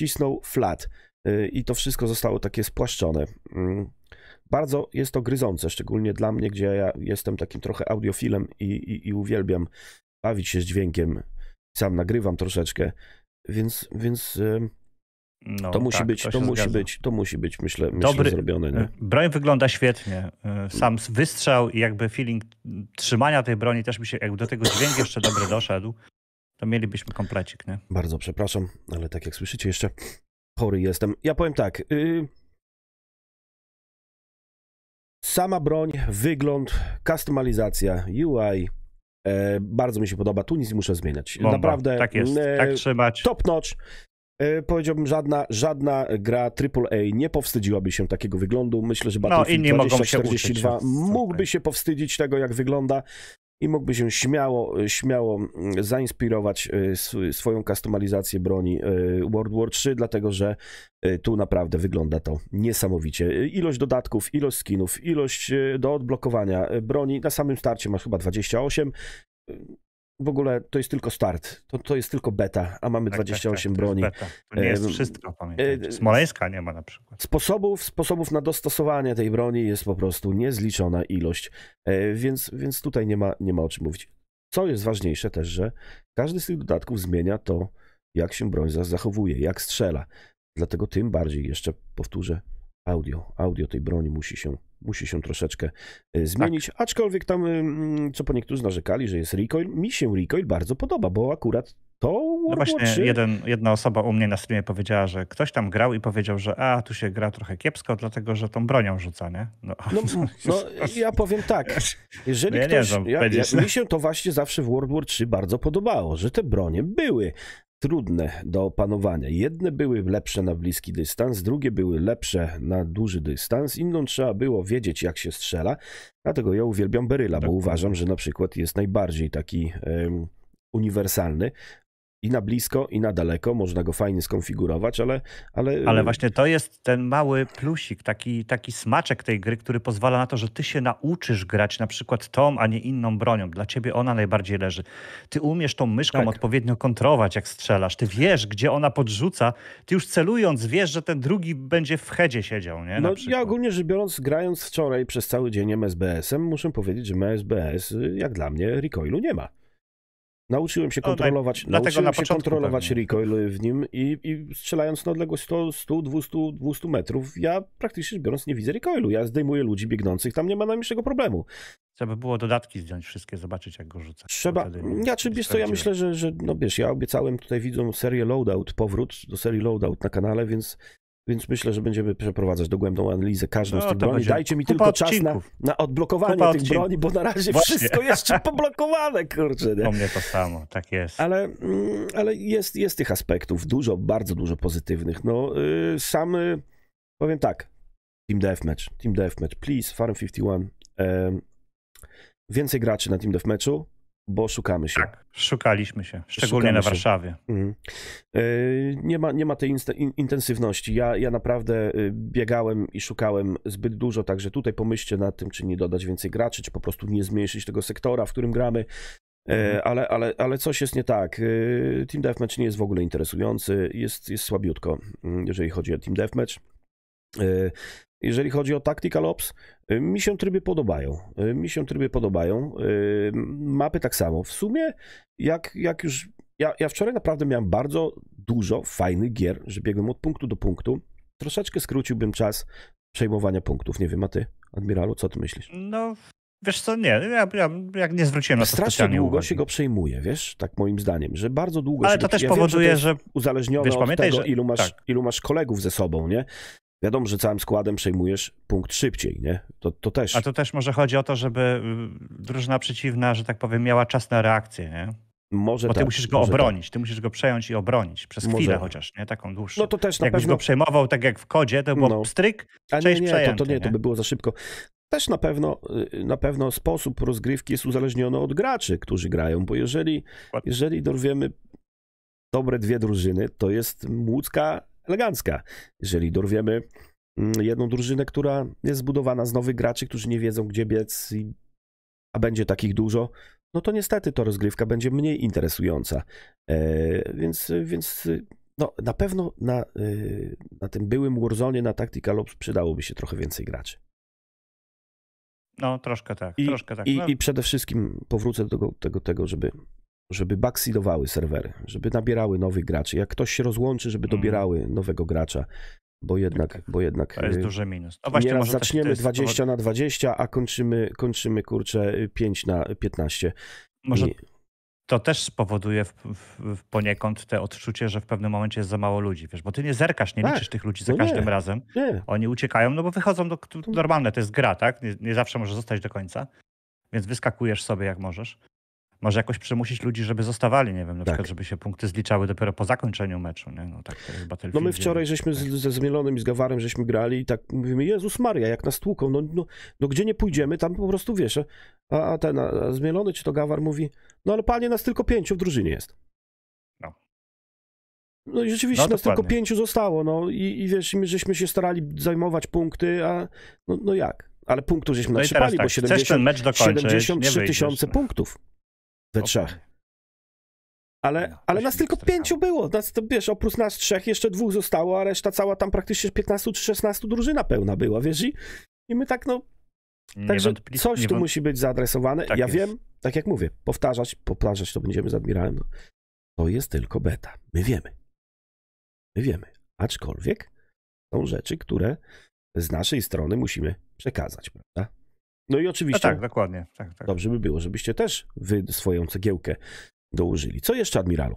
cisnął flat. Y, I to wszystko zostało takie spłaszczone. Bardzo jest to gryzące, szczególnie dla mnie, gdzie ja jestem takim trochę audiofilem i, i, i uwielbiam bawić się z dźwiękiem. Sam nagrywam troszeczkę więc, więc y, no, to musi tak, być, to, to musi zgadza. być, to musi być, myślę, Dobry, myślę zrobione. Nie? Y, broń wygląda świetnie. Y, sam wystrzał i jakby feeling trzymania tej broni też by się, jakby do tego dźwięk jeszcze dobry doszedł, to mielibyśmy komplecik, nie? Bardzo przepraszam, ale tak jak słyszycie jeszcze, chory jestem. Ja powiem tak, yy... sama broń, wygląd, kustomizacja, UI, E, bardzo mi się podoba, Tunizm muszę zmieniać. Bomba. Naprawdę. Tak jest, e, tak trzymać. Top notch. E, powiedziałbym, żadna, żadna gra AAA nie powstydziłaby się takiego wyglądu. Myślę, że no, Battlefield no, 2042 mógłby się powstydzić tego, jak wygląda i mógłby się śmiało, śmiało mm, zainspirować e, swoją kustomizację broni e, World War 3, dlatego że e, tu naprawdę wygląda to niesamowicie. Ilość dodatków, ilość skinów, ilość do odblokowania broni. Na samym starcie masz chyba 28 w ogóle to jest tylko start, to, to jest tylko beta, a mamy tak, 28 tak, tak, broni. To, beta. to nie jest wszystko, pamiętajcie. E, Smoleńska nie ma na przykład. Sposobów, sposobów na dostosowanie tej broni jest po prostu niezliczona ilość, e, więc, więc tutaj nie ma, nie ma o czym mówić. Co jest ważniejsze też, że każdy z tych dodatków zmienia to, jak się broń zachowuje, jak strzela. Dlatego tym bardziej jeszcze powtórzę, audio, audio tej broni musi się musi się troszeczkę y, tak. zmienić. Tak. Aczkolwiek tam, co po niektórzy narzekali, że jest recoil, mi się recoil bardzo podoba, bo akurat to no właśnie jeden, jedna osoba u mnie na streamie powiedziała, że ktoś tam grał i powiedział, że a, tu się gra trochę kiepsko, dlatego, że tą bronią rzuca, nie? No, no, [LAUGHS] no ja powiem tak, jeżeli no ja ktoś... Znam, ja, ja, no. mi się to właśnie zawsze w World War 3 bardzo podobało, że te bronie były, trudne do opanowania. Jedne były lepsze na bliski dystans, drugie były lepsze na duży dystans. Inną trzeba było wiedzieć, jak się strzela. Dlatego ja uwielbiam Beryla, tak. bo uważam, że na przykład jest najbardziej taki um, uniwersalny i na blisko, i na daleko, można go fajnie skonfigurować, ale... Ale, ale właśnie to jest ten mały plusik, taki, taki smaczek tej gry, który pozwala na to, że ty się nauczysz grać na przykład tą, a nie inną bronią. Dla ciebie ona najbardziej leży. Ty umiesz tą myszką tak. odpowiednio kontrować, jak strzelasz. Ty wiesz, gdzie ona podrzuca. Ty już celując wiesz, że ten drugi będzie w hedzie siedział, nie? no, ja ogólnie rzecz biorąc, grając wczoraj przez cały dzień MSBS-em, muszę powiedzieć, że MSBS y, jak dla mnie recoilu nie ma. Nauczyłem się no, kontrolować, no, nauczyłem na się kontrolować recoil w nim i, i strzelając na odległość 100, 100 200, 200 metrów, ja praktycznie biorąc nie widzę recoilu. Ja zdejmuję ludzi biegnących, tam nie ma najmniejszego problemu. Trzeba było dodatki zdjąć wszystkie, zobaczyć jak go rzucać. Trzeba, mm, ja czy wiesz co, ja myślę, że, że no wiesz, ja obiecałem tutaj widzą serię Loadout, powrót do serii Loadout na kanale, więc więc myślę, że będziemy przeprowadzać dogłębną analizę każdą no, z tych broni. Będzie... Dajcie mi Kupa tylko czas na, na odblokowanie Kupa tych odcinków. broni, bo na razie Właśnie. wszystko jeszcze [LAUGHS] poblokowane, kurczę. Nie? Po mnie to samo, tak jest. Ale, mm, ale jest, jest tych aspektów dużo, bardzo dużo pozytywnych. No, yy, sam y, powiem tak, Team Deathmatch, Team Deathmatch, please, Farm 51. Yy, więcej graczy na Team Deathmatchu, bo szukamy się. Tak, szukaliśmy się, szczególnie szukamy na Warszawie. Mhm. E, nie, ma, nie ma tej intensywności. Ja, ja naprawdę e, biegałem i szukałem zbyt dużo, także tutaj pomyślcie nad tym, czy nie dodać więcej graczy, czy po prostu nie zmniejszyć tego sektora, w którym gramy. E, mhm. Ale, ale, ale coś jest nie tak. Team Deathmatch nie jest w ogóle interesujący, jest, jest słabiutko, mm, jeżeli chodzi o Team Deathmatch. E, jeżeli chodzi o Tactical Ops, e, mi się tryby podobają. E, mi się tryby podobają. Mapy tak samo. W sumie, jak, jak już. Ja, ja wczoraj naprawdę miałem bardzo dużo fajnych gier, że biegłem od punktu do punktu. Troszeczkę skróciłbym czas przejmowania punktów. Nie wiem, a ty, admiralu, co ty myślisz? No, Wiesz co, nie, ja, ja, jak nie zwróciłem na to Strasznie długo uwagi. się go przejmuje, wiesz, tak moim zdaniem, że bardzo długo Ale się to też ja powoduje, wiem, że, to że... Uzależnione wiesz, od pamiętaj, tego, że... ilu, masz, tak. ilu masz kolegów ze sobą, nie? Wiadomo, że całym składem przejmujesz punkt szybciej, nie? To, to też. A to też może chodzi o to, żeby y, drużyna przeciwna, że tak powiem, miała czas na reakcję, nie? Może Bo ty tak, musisz go tak. obronić, tak. ty musisz go przejąć i obronić przez może. chwilę tak. chociaż, nie? Taką dłuższą. No to też na Jakbyś pewno... go przejmował tak jak w kodzie, to był no. pstryk, A nie, nie, przejęty, to, to nie, nie, to by było za szybko. Też na pewno, y, na pewno sposób rozgrywki jest uzależniony od graczy, którzy grają, bo jeżeli, jeżeli dorwiemy dobre dwie drużyny, to jest młódzka elegancka. Jeżeli dorwiemy mm, jedną drużynę, która jest zbudowana z nowych graczy, którzy nie wiedzą gdzie biec, a będzie takich dużo, no to niestety to rozgrywka będzie mniej interesująca. E, więc, więc no, na pewno na, e, na tym byłym Warzone, na Tactical Ops przydałoby się trochę więcej graczy. No, troszkę tak. I, troszkę tak. I, no. i przede wszystkim powrócę do tego, tego, tego żeby żeby backseedowały serwery, żeby nabierały nowych graczy. Jak ktoś się rozłączy, żeby mhm. dobierały nowego gracza, bo jednak, tak, tak. bo jednak. To jest y, duży minus. No właśnie, zaczniemy 20 na 20, a kończymy, kończymy kurczę 5 y, na 15. Może I... to też spowoduje w, w, w poniekąd te odczucie, że w pewnym momencie jest za mało ludzi, wiesz, bo ty nie zerkasz, nie tak. liczysz tych ludzi no za no każdym nie, razem. Nie. Oni uciekają, no bo wychodzą do no. normalne, to jest gra, tak? Nie, nie zawsze może zostać do końca. Więc wyskakujesz sobie jak możesz może jakoś przymusić ludzi, żeby zostawali, nie wiem, na tak. przykład, żeby się punkty zliczały dopiero po zakończeniu meczu, nie? No, tak, no my wczoraj żeśmy ze Zmielonym i z Gawarem żeśmy grali i tak mówimy, Jezus Maria, jak nas tłuką, no, no, no gdzie nie pójdziemy, tam po prostu wiesz, a, a ten a Zmielony czy to Gawar mówi, no ale panie, nas tylko pięciu w drużynie jest. No. No i rzeczywiście no, nas tylko pięciu zostało, no i, i wiesz, my żeśmy się starali zajmować punkty, a no, no jak? Ale punktów żeśmy no natrzymali, tak, bo 70, 73 tysiące punktów. We trzech. Ale, ale nas tylko pięciu było. Nas, to, wiesz, oprócz nas trzech jeszcze dwóch zostało, a reszta cała tam praktycznie 15 czy 16 drużyna pełna była, wiesz? I, i my tak, no. Także coś tu musi być zaadresowane. Tak ja jest. wiem, tak jak mówię, powtarzać, powtarzać to będziemy z admirałem. No. To jest tylko beta. My wiemy. My wiemy. Aczkolwiek są rzeczy, które z naszej strony musimy przekazać, prawda? No i oczywiście. No tak, dokładnie. Tak, tak. Dobrze by było, żebyście też wy swoją cegiełkę dołożyli. Co jeszcze, admiralu?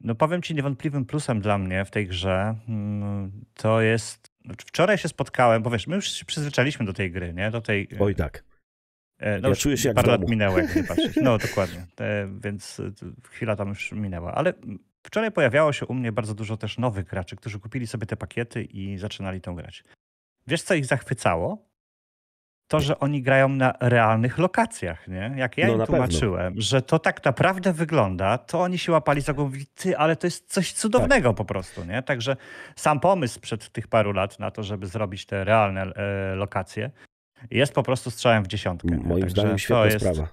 No powiem ci niewątpliwym plusem dla mnie w tej grze mm, to jest. Znaczy wczoraj się spotkałem, bo wiesz, my już się przyzwyczailiśmy do tej gry, nie? Do tej. Oj tak. E, no, ja się jak parę lat minęło, jak [LAUGHS] nie patrzeć. No dokładnie. E, więc e, chwila tam już minęła. Ale wczoraj pojawiało się u mnie bardzo dużo też nowych graczy, którzy kupili sobie te pakiety i zaczynali tą grać. Wiesz, co ich zachwycało? to, że oni grają na realnych lokacjach, nie? Jak ja no im tłumaczyłem, pewno. że to tak naprawdę wygląda, to oni się łapali za głowę, ty, ale to jest coś cudownego tak. po prostu, nie? Także sam pomysł sprzed tych paru lat na to, żeby zrobić te realne e, lokacje, jest po prostu strzałem w dziesiątkę. Moim Także zdaniem świetna jest... sprawa.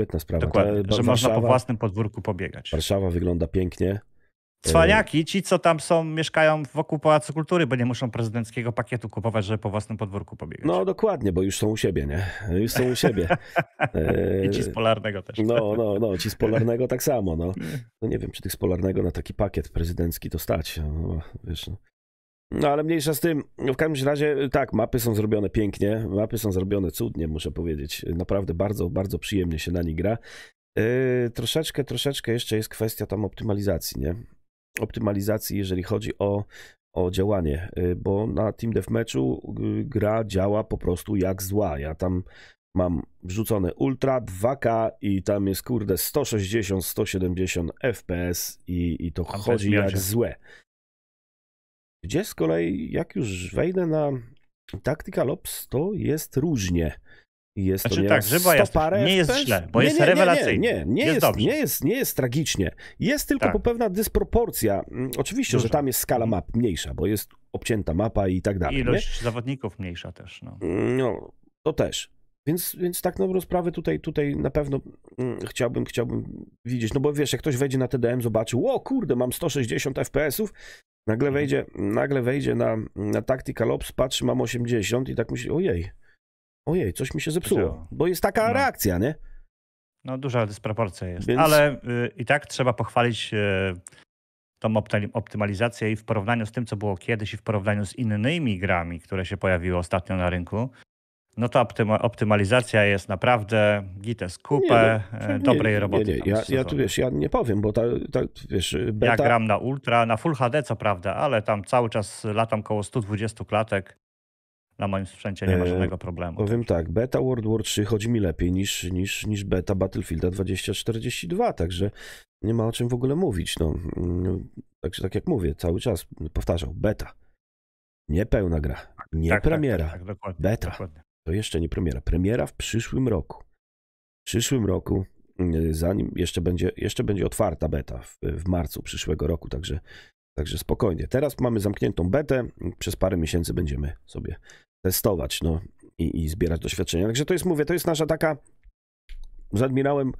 Świetna sprawa. Dokładnie, że Warszawa, można po własnym podwórku pobiegać. Warszawa wygląda pięknie, Y, Cwaniaki, ci co tam są, mieszkają wokół Pałacu Kultury, bo nie muszą prezydenckiego pakietu kupować, żeby po własnym podwórku pobiegać. No dokładnie, bo już są u siebie, nie? Już są u siebie. [LAUGHS] I ci z Polarnego też. No, no, no, ci z Polarnego tak samo, no. No nie wiem, czy tych z Polarnego na taki pakiet prezydencki to stać, no, no, wiesz, no. No ale mniejsza z tym, w każdym razie tak, mapy są zrobione pięknie, mapy są zrobione cudnie, muszę powiedzieć. Naprawdę bardzo, bardzo przyjemnie się na nich gra. Yy, troszeczkę, troszeczkę jeszcze jest kwestia tam optymalizacji, nie? optymalizacji, jeżeli chodzi o, o działanie, y, bo na Team Deathmatchu y, gra działa po prostu jak zła. Ja tam mam wrzucone Ultra 2K i tam jest kurde 160, 170 FPS i, i to chodzi jak złe. Gdzie z kolei, jak już wejdę na Tactical Ops, to jest różnie. Jest znaczy, to tak, jest, nie jest źle, bo nie, jest nie, rewelacyjnie. Nie, nie, nie, jest, jest nie, jest, nie jest tragicznie. Jest tylko tak. pewna dysproporcja. Mm, oczywiście, Dużo. że tam jest skala map mniejsza, bo jest obcięta mapa i tak dalej. Ilość nie? zawodników mniejsza też. No, mm, no to też. Więc, więc tak dobrą sprawę tutaj, tutaj na pewno mm, chciałbym, chciałbym widzieć. No bo wiesz, jak ktoś wejdzie na TDM, zobaczy, o kurde, mam 160 FPS-ów, nagle mhm. wejdzie, nagle wejdzie na, na Tactical Ops, patrzy, mam 80 i tak myśli, ojej, ojej, coś mi się zepsuło. Bo jest taka no. reakcja, nie? No, duża dysproporcja jest. Więc... Ale y, i tak trzeba pochwalić y, tą optymalizację i w porównaniu z tym, co było kiedyś i w porównaniu z innymi grami, które się pojawiły ostatnio na rynku, no to optyma optymalizacja jest naprawdę gites kupę e, dobrej nie, roboty. Nie, nie. Ja, ja tu wiesz, ja nie powiem, bo ta, ta wiesz, beta... Ja gram na ultra, na full HD co prawda, ale tam cały czas latam koło 120 klatek na moim sprzęcie nie ma e, żadnego problemu. Powiem tak, beta World War 3 chodzi mi lepiej niż, niż, niż beta Battlefielda 2042, także nie ma o czym w ogóle mówić. No. Mm, także tak jak mówię, cały czas powtarzał, beta. Nie pełna gra, nie tak, tak, premiera, tak, tak, dokładnie, beta. Dokładnie. To jeszcze nie premiera, premiera w przyszłym roku. W przyszłym roku, mm, zanim jeszcze będzie, jeszcze będzie otwarta beta w, w marcu przyszłego roku, także Także spokojnie. Teraz mamy zamkniętą betę. Przez parę miesięcy będziemy sobie testować, no i, i zbierać doświadczenia. Także to jest, mówię, to jest nasza taka z admirałem,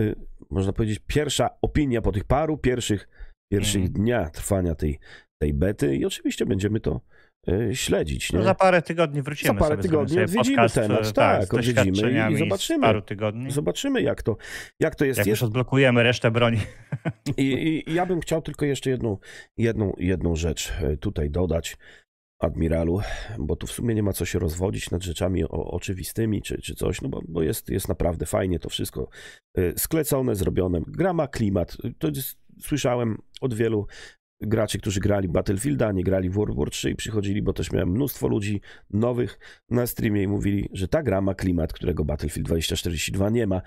y, można powiedzieć, pierwsza opinia po tych paru pierwszych, pierwszych mm. dniach trwania tej, tej bety i oczywiście będziemy to y, śledzić. No za parę tygodni wrócimy. Za parę sobie, tygodni sobie odwiedzimy podcast, temat, tak, tak odwiedzimy i, zobaczymy. Paru tygodni. Zobaczymy, jak to, jak to jest. Jak już odblokujemy resztę broni. I, I, ja bym chciał tylko jeszcze jedną, jedną, jedną rzecz e, tutaj dodać admiralu, bo tu w sumie nie ma co się rozwodzić nad rzeczami o, oczywistymi czy, czy coś, no bo, bo jest, jest naprawdę fajnie to wszystko y, sklecone, zrobione. Gra ma klimat. Y, to jest, słyszałem od wielu graczy, którzy grali Battlefielda, nie grali w World War 3 i przychodzili, bo też miałem mnóstwo ludzi nowych na streamie i mówili, że ta gra ma klimat, którego Battlefield 2042 nie ma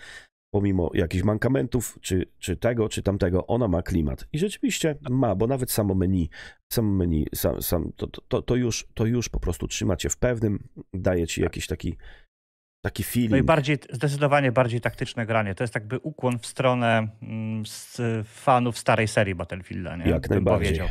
pomimo jakichś mankamentów, czy, czy tego, czy tamtego, ona ma klimat. I rzeczywiście ma, bo nawet samo menu, samo menu, sam, sam, to, to, to, już, to już po prostu trzyma cię w pewnym, daje ci jakiś taki taki film. No i bardziej, zdecydowanie bardziej taktyczne granie. To jest jakby ukłon w stronę mm, fanów starej serii Battlefielda, nie? Jak najbardziej. Powiedział.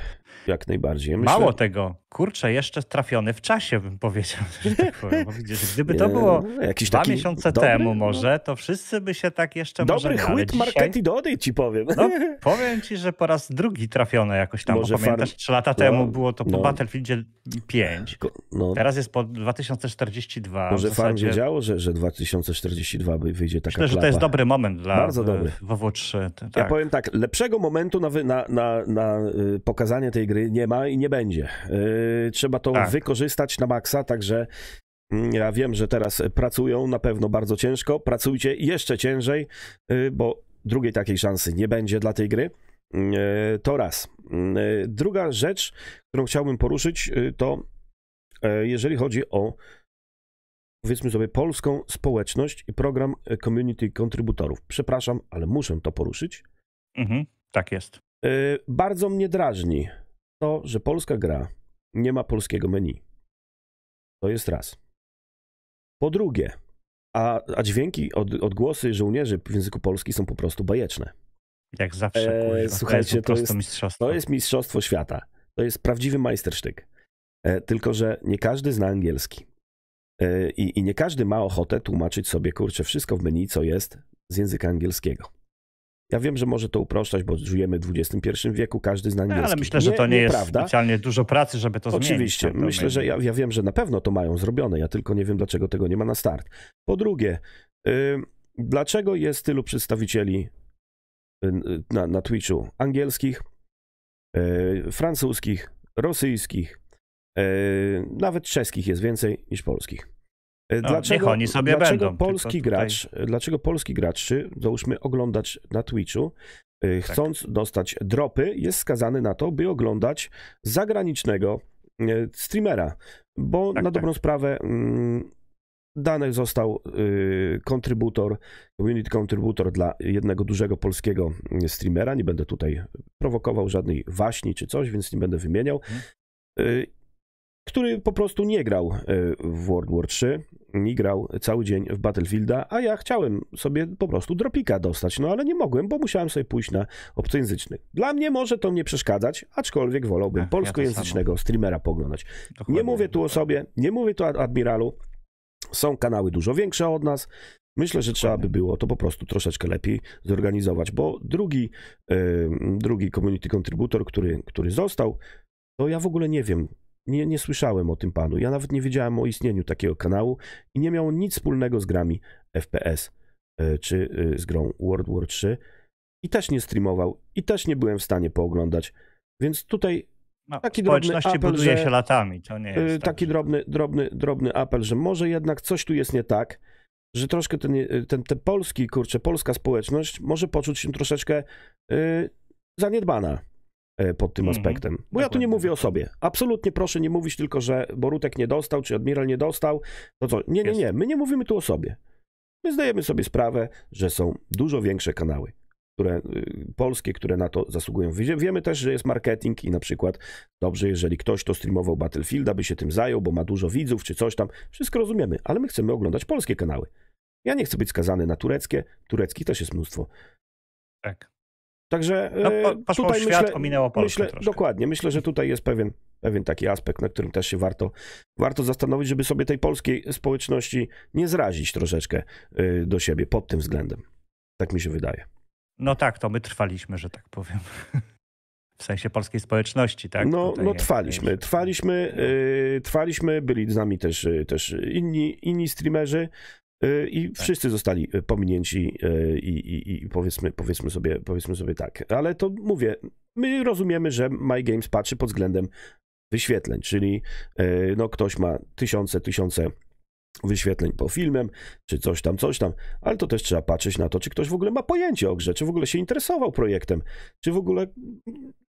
Jak najbardziej. Myślę... Mało tego, kurczę, jeszcze trafiony w czasie bym powiedział, że tak powiem. Bo widzisz, gdyby to było no, no, Jakiś dwa miesiące dobry, temu no. może, to wszyscy by się tak jeszcze Dobry chłyt marketing Marketi ci powiem. No, powiem ci, że po raz drugi trafione jakoś tam, może bo pamiętasz, trzy lata no, temu było to po no. Battlefieldzie 5, no. teraz jest po 2042. Może zasadzie... fan wiedziało, że, że 2042 wyjdzie taka Myślę, że klapa. to jest dobry moment dla Bardzo e, dobry. WW3. Tak. Ja powiem tak, lepszego momentu na, na, na, na y, pokazanie tej tej gry nie ma i nie będzie. Yy, trzeba to tak. wykorzystać na maksa, także mm, ja wiem, że teraz pracują na pewno bardzo ciężko. Pracujcie jeszcze ciężej, yy, bo drugiej takiej szansy nie będzie dla tej gry. Yy, to raz. Druga rzecz, którą chciałbym poruszyć, to jeżeli chodzi o powiedzmy sobie polską społeczność i program community kontrybutorów. Przepraszam, ale muszę to poruszyć. Mhm, tak jest. Bardzo mnie drażni to, że polska gra nie ma polskiego menu. To jest raz. Po drugie, a, a dźwięki, od, odgłosy żołnierzy w języku polskim są po prostu bajeczne. Jak zawsze. E, słuchajcie, to jest, to, jest, to jest mistrzostwo świata. To jest prawdziwy majstersztyk. E, tylko, że nie każdy zna angielski. E, i, I nie każdy ma ochotę tłumaczyć sobie, kurczę, wszystko w menu, co jest z języka angielskiego. Ja wiem, że może to uproszczać, bo żyjemy w XXI wieku, każdy zna e, angielski. Ale myślę, że to nie, jest prawda. specjalnie dużo pracy, żeby to Oczywiście. zmienić. Oczywiście. Tak myślę, że ja, ja, wiem, że na pewno to mają zrobione, ja tylko nie wiem, dlaczego tego nie ma na start. Po drugie, y, dlaczego jest tylu przedstawicieli y, y, na, na Twitchu angielskich, francuskich, rosyjskich, nawet czeskich jest więcej niż polskich? E, no, dlaczego, oni sobie dlaczego będą. Polski gracz, tutaj... dlaczego polski gracz, czy załóżmy oglądać na Twitchu, e, tak. chcąc dostać dropy, jest skazany na to, by oglądać zagranicznego e, streamera, bo tak, na tak. dobrą tak. sprawę mm, dany został kontrybutor, y, community kontrybutor dla jednego dużego polskiego streamera. Nie będę tutaj prowokował żadnej waśni czy coś, więc nie będę wymieniał. Hmm który po prostu nie grał e, w World War 3, nie grał cały dzień w Battlefielda, a ja chciałem sobie po prostu dropika dostać, no ale nie mogłem, bo musiałem sobie pójść na obcojęzyczny. Dla mnie może to mnie przeszkadzać, aczkolwiek wolałbym Ach, tak, polskojęzycznego ja streamera poglądać. Dokładnie, nie mówię tu o sobie, nie mówię tu o Admiralu, są kanały dużo większe od nas, Myślę, że trzeba by było to po prostu troszeczkę lepiej zorganizować, bo drugi, yy, drugi community contributor, który, który został, to ja w ogóle nie wiem, nie, nie słyszałem o tym panu. Ja nawet nie wiedziałem o istnieniu takiego kanału i nie miał nic wspólnego z grami FPS e, czy e, z grą World War 3 i też nie streamował i też nie byłem w stanie pooglądać. Więc tutaj no, taki drobny apel, buduje że, się latami, to nie e, jest. Tak, taki tak, drobny, że... drobny, drobny apel, że może jednak coś tu jest nie tak, że troszkę ten, ten, ten polski, kurczę, polska społeczność może poczuć się troszeczkę yy, zaniedbana E, pod tym mhm. aspektem. Bo Dokładnie. ja tu nie mówię o sobie. Absolutnie proszę nie mówić tylko, że Borutek nie dostał, czy Admiral nie dostał. To co? Nie, nie, nie. My nie mówimy tu o sobie. My zdajemy sobie sprawę, że są dużo większe kanały które, y, polskie, które na to zasługują. Wiemy też, że jest marketing i na przykład dobrze, jeżeli ktoś to streamował Battlefielda, by się tym zajął, bo ma dużo widzów czy coś tam. Wszystko rozumiemy, ale my chcemy oglądać polskie kanały. Ja nie chcę być skazany na tureckie. Tureckich też jest mnóstwo. Tak. Także no, e, po, tutaj świat, myślę, ominęło Polskę myślę, Dokładnie, myślę, że tutaj jest pewien, pewien taki aspekt, na którym też się warto, warto zastanowić, żeby sobie tej polskiej społeczności nie zrazić troszeczkę e, do siebie pod tym względem. Tak mi się wydaje. No tak, to my trwaliśmy, że tak powiem. W sensie polskiej społeczności, tak? No, no trwaliśmy, jest... trwaliśmy, e, trwaliśmy, byli z nami też, też inni, inni streamerzy, E, I tak. wszyscy zostali e, pominięci e, i, i, i, powiedzmy, powiedzmy, sobie, powiedzmy sobie tak. Ale to mówię, my rozumiemy, że My Games patrzy pod względem wyświetleń, czyli no, ktoś ma tysiące, tysiące wyświetleń po filmem, czy coś tam, coś tam, ale to też trzeba patrzeć na to, czy ktoś w ogóle ma pojęcie o grze, czy w ogóle się interesował projektem, czy w ogóle,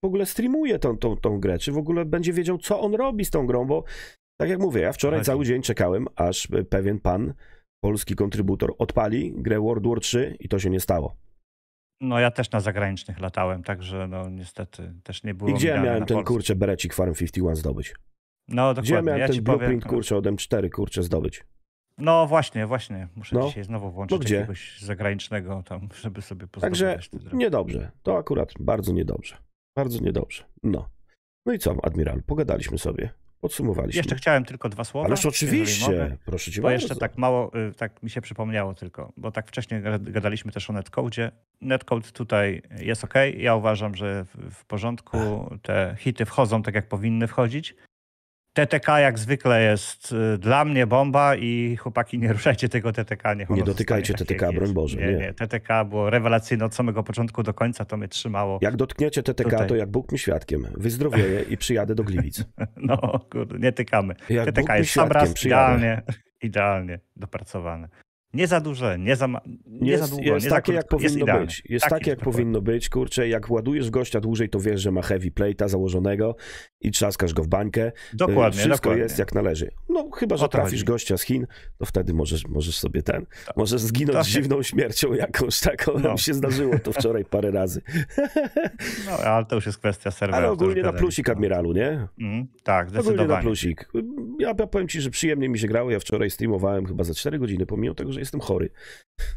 w ogóle streamuje tą, tą, tą grę, czy w ogóle będzie wiedział, co on robi z tą grą, bo tak jak mówię, ja wczoraj cały dzień czekałem, aż pewien pan polski kontrybutor odpali grę World War 3 i to się nie stało. No ja też na zagranicznych latałem, także no niestety też nie było. I gdzie ja miałem ten kurczę berecik Farm 51 zdobyć? No dokładnie. Gdzie ja miałem ja ten blueprint powiem... kurczę od M4 kurczę zdobyć? No właśnie, właśnie. Muszę no. dzisiaj znowu no włączyć no gdzie? jakiegoś zagranicznego tam, [LAUGHS] żeby sobie pozdobyć. Także niedobrze. To akurat bardzo niedobrze. Bardzo niedobrze. No. No i co, admiral, pogadaliśmy sobie podsumowaliśmy. Jeszcze chciałem tylko dwa słowa. Ależ oczywiście, mogę, proszę cię bo bardzo. jeszcze tak mało, y, tak mi się przypomniało tylko, bo tak wcześniej gadaliśmy też o netcode. Netcode tutaj jest ok, ja uważam, że w porządku, te hity wchodzą tak jak powinny wchodzić. TTK jak zwykle jest y, dla mnie bomba i chłopaki nie ruszajcie tego TTK. Niech nie dotykajcie TTK, broń Boże. Nie, nie, nie, TTK było rewelacyjne od samego początku do końca, to mnie trzymało. Jak dotkniecie TTK, tutaj. to jak Bóg mi świadkiem. Wyzdrowieję i przyjadę do Gliwic. [LAUGHS] No kurde, nie tykamy. Jak TTK Bóg jest sam raz idealnie, idealnie dopracowane. Nie za duże, nie za, ma... nie jest, za długo. Jest nie takie, za jak powinno być. Jest tak takie jak powinno być, kurczę. Jak ładujesz gościa dłużej, to wiesz, że ma heavy plate'a założonego i trzaskasz go w bańkę. E, dokładnie. Wszystko dokładnie. jest jak należy. No chyba, że trafisz gościa z Chin, to wtedy możesz, możesz sobie ten, tak. możesz zginąć tak. dziwną śmiercią jakąś taką. No. Nam się zdarzyło to wczoraj parę razy. no, ale to już jest kwestia serwera. Ale ogólnie na plusik, admiralu, nie? Mm, tak, zdecydowanie. Ogólnie na plusik. Ja, ja powiem ci, że przyjemnie mi się grało. Ja wczoraj streamowałem chyba za 4 godziny, pomimo tego, że jestem chory.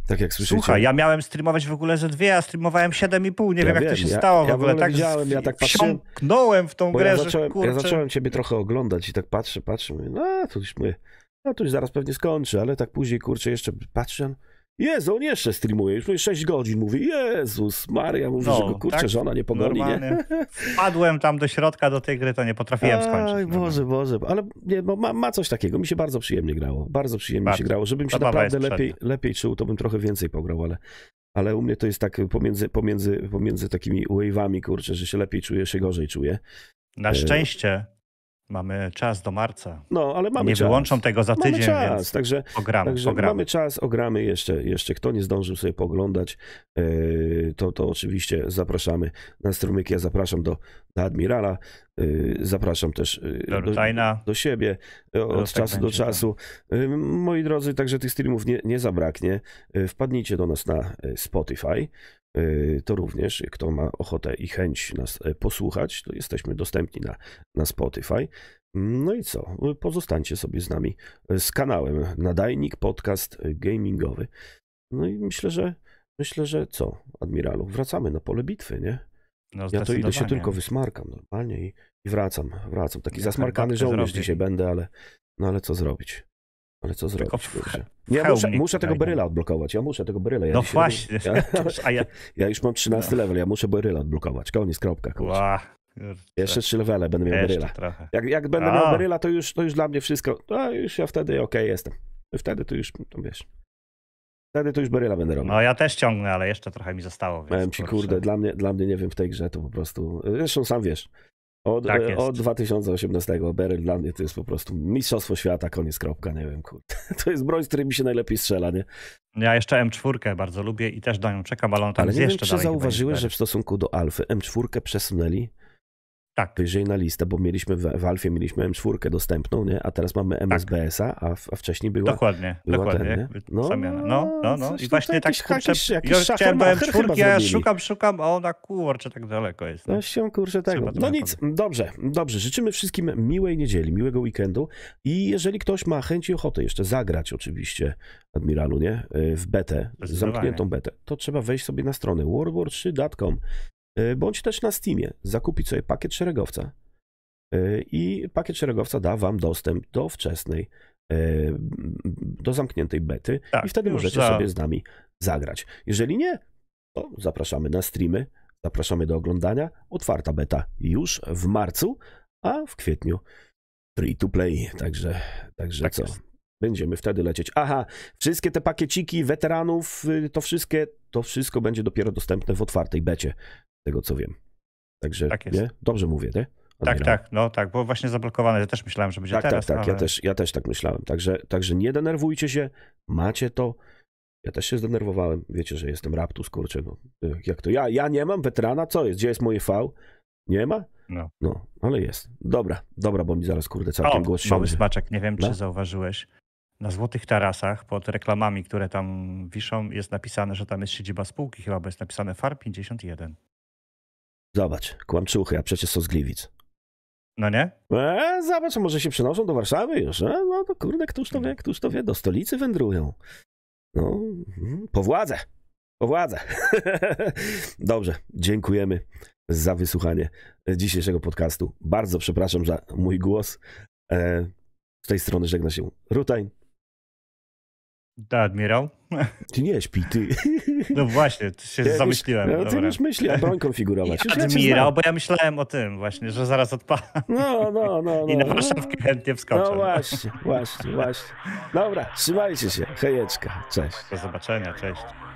Tak jak słyszycie. Słuchaj, ja miałem streamować w ogóle ze dwie, a streamowałem 7,5. Nie ja wiem, jak to się ja, stało ja w ogóle. Tak widziałem, ja tak patrzyłem. w tą grę, ja zacząłem, że, ja zacząłem ciebie trochę oglądać i tak patrzę, patrzę, mówię, no to już no to już zaraz pewnie skończy, ale tak później, kurczę, jeszcze patrzę, Jezu, on jeszcze streamuje, już mówi 6 godzin, mówi, Jezus Maria, mówi, no, że go, kurczę, tak? żona nie pogoni, nie? Wpadłem tam do środka, do tej gry, to nie potrafiłem skończyć. Aj, no. Boże, Boże, ale nie, no, ma, ma coś takiego, mi się bardzo przyjemnie grało, bardzo przyjemnie bardzo. się grało, żebym się naprawdę lepiej, lepiej czuł, to bym trochę więcej pograł, ale, ale u mnie to jest tak pomiędzy, pomiędzy, pomiędzy takimi wave'ami, kurczę, że się lepiej czuję, się gorzej czuję. Na e, szczęście Mamy czas do marca. No, ale mamy nie czas. wyłączą tego za tydzień, mamy czas, więc także, ogramy, także ogramy. mamy czas, ogramy jeszcze, jeszcze. Kto nie zdążył sobie poglądać, e, to, to oczywiście zapraszamy na strumyk. Ja zapraszam do, do Admirala, e, zapraszam też e, do, do, do siebie od czasu do tak. czasu. Moi drodzy, także tych streamów nie, nie zabraknie. Wpadnijcie do nas na Spotify. Y, to również, kto ma ochotę i chęć nas y, posłuchać, to jesteśmy dostępni na, na Spotify. No i co? Y, pozostańcie sobie z nami z kanałem Nadajnik Podcast Gamingowy. No i myślę, że myślę, że co, admiralu, wracamy na pole bitwy, nie? No, ja to idę się tylko wysmarkam normalnie i, i wracam, wracam. Taki ja zasmarkany żołnierz dzisiaj będę, ale no ale co zrobić? Ale co zrobić? W, ja muszę, muszę tego beryla odblokować. Ja muszę tego beryla. Ja no właśnie. Ja, [LAUGHS] a ja... [LAUGHS] ja już mam 13 no. level, ja muszę beryla odblokować. Koniec, kropka. Wow. Jeszcze trzy levele będę miał beryla. Trochę. Jak, jak będę a. miał beryla, to już, to już dla mnie wszystko. No już ja wtedy okej okay, jestem. Wtedy to już, to wiesz. Wtedy to już Beryla będę robił. No ja też ciągnę, ale jeszcze trochę mi zostało. Więc Miałem ci, kurde, dla mnie, dla mnie nie wiem w tej grze to po prostu. Zresztą sam wiesz. Od, tak od 2018 Beryl dla mnie to jest po prostu mistrzostwo świata, koniec kropka, nie wiem, kurde. [LAUGHS] To jest broń, z której mi się najlepiej strzela, nie? Ja jeszcze M4 bardzo lubię i też do nią czekam, ale on tam ale jest nie wiem, jeszcze czy zauważyłeś, że w stosunku do Alfy M4 przesunęli tak. Wyżej na listę, bo mieliśmy w, w Alfie mieliśmy M4 dostępną, nie? a teraz mamy MSBS-a, a, tak. a wcześniej była. Dokładnie, była dokładnie. Ten, no, zamiana. no, no, no. I właśnie tak kurczę, ja m ja szukam, szukam, a ona kurczę tak daleko jest. No się kurczę tego. No tak nic, dobrze, dobrze. Życzymy wszystkim miłej niedzieli, miłego weekendu i jeżeli ktoś ma chęć i ochotę jeszcze zagrać oczywiście Admiralu, nie? Y, w betę, zamkniętą betę, to trzeba wejść sobie na stronę warwar3.com E, bądź też na Steamie zakupić sobie pakiet szeregowca. E, I pakiet szeregowca da wam dostęp do wczesnej, e, do zamkniętej bety tak, i wtedy możecie za... sobie z nami zagrać. Jeżeli nie, to zapraszamy na streamy, zapraszamy do oglądania. Otwarta beta już w marcu, a w kwietniu free to play, także, także tak co? Jest. Będziemy wtedy lecieć. Aha, wszystkie te pakieciki weteranów, y, to wszystkie, to wszystko będzie dopiero dostępne w otwartej becie tego co wiem. Także tak jest. Nie? dobrze mówię, nie? Tak, tak, no tak, bo właśnie zablokowane, ja też myślałem, że będzie tak, tak teraz. Tak, tak, ale... ja, też, ja też tak myślałem. Także, także nie denerwujcie się, macie to. Ja też się zdenerwowałem, wiecie, że jestem Raptus, kurczę, no. E, jak to? Ja, ja nie mam weterana, co jest? Gdzie jest moje V? Nie ma? No. no, ale jest. Dobra, dobra, bo mi zaraz, kurde, całkiem głos się... Mały smaczek, nie wiem, czy no? zauważyłeś. Na złotych tarasach pod reklamami, które tam wiszą, jest napisane, że tam jest siedziba spółki, chyba bo jest napisane FAR 51. Zobacz, kłamczuchy, a przecież są z Gliwic. No nie? E, zobacz, może się przenoszą do Warszawy już. E, no to kurde, któż to wie, któż to wie, do stolicy wędrują. No, mm, po władzę. Po władzę. [LAUGHS] Dobrze, dziękujemy za wysłuchanie dzisiejszego podcastu. Bardzo przepraszam za mój głos. E, z tej strony żegna się Rutaj. Da, admirał? Ty nie śpi, ty. No właśnie, to się ty zamyśliłem. Już, no, ty już myśli, broń konfigurować. [LAUGHS] I admirał, ja bo ja myślałem o tym właśnie, że zaraz odpada. No, no, no. I na no, chętnie wskoczę. No właśnie, właśnie, właśnie. Dobra, trzymajcie się. Hejeczka, cześć. Do zobaczenia, cześć.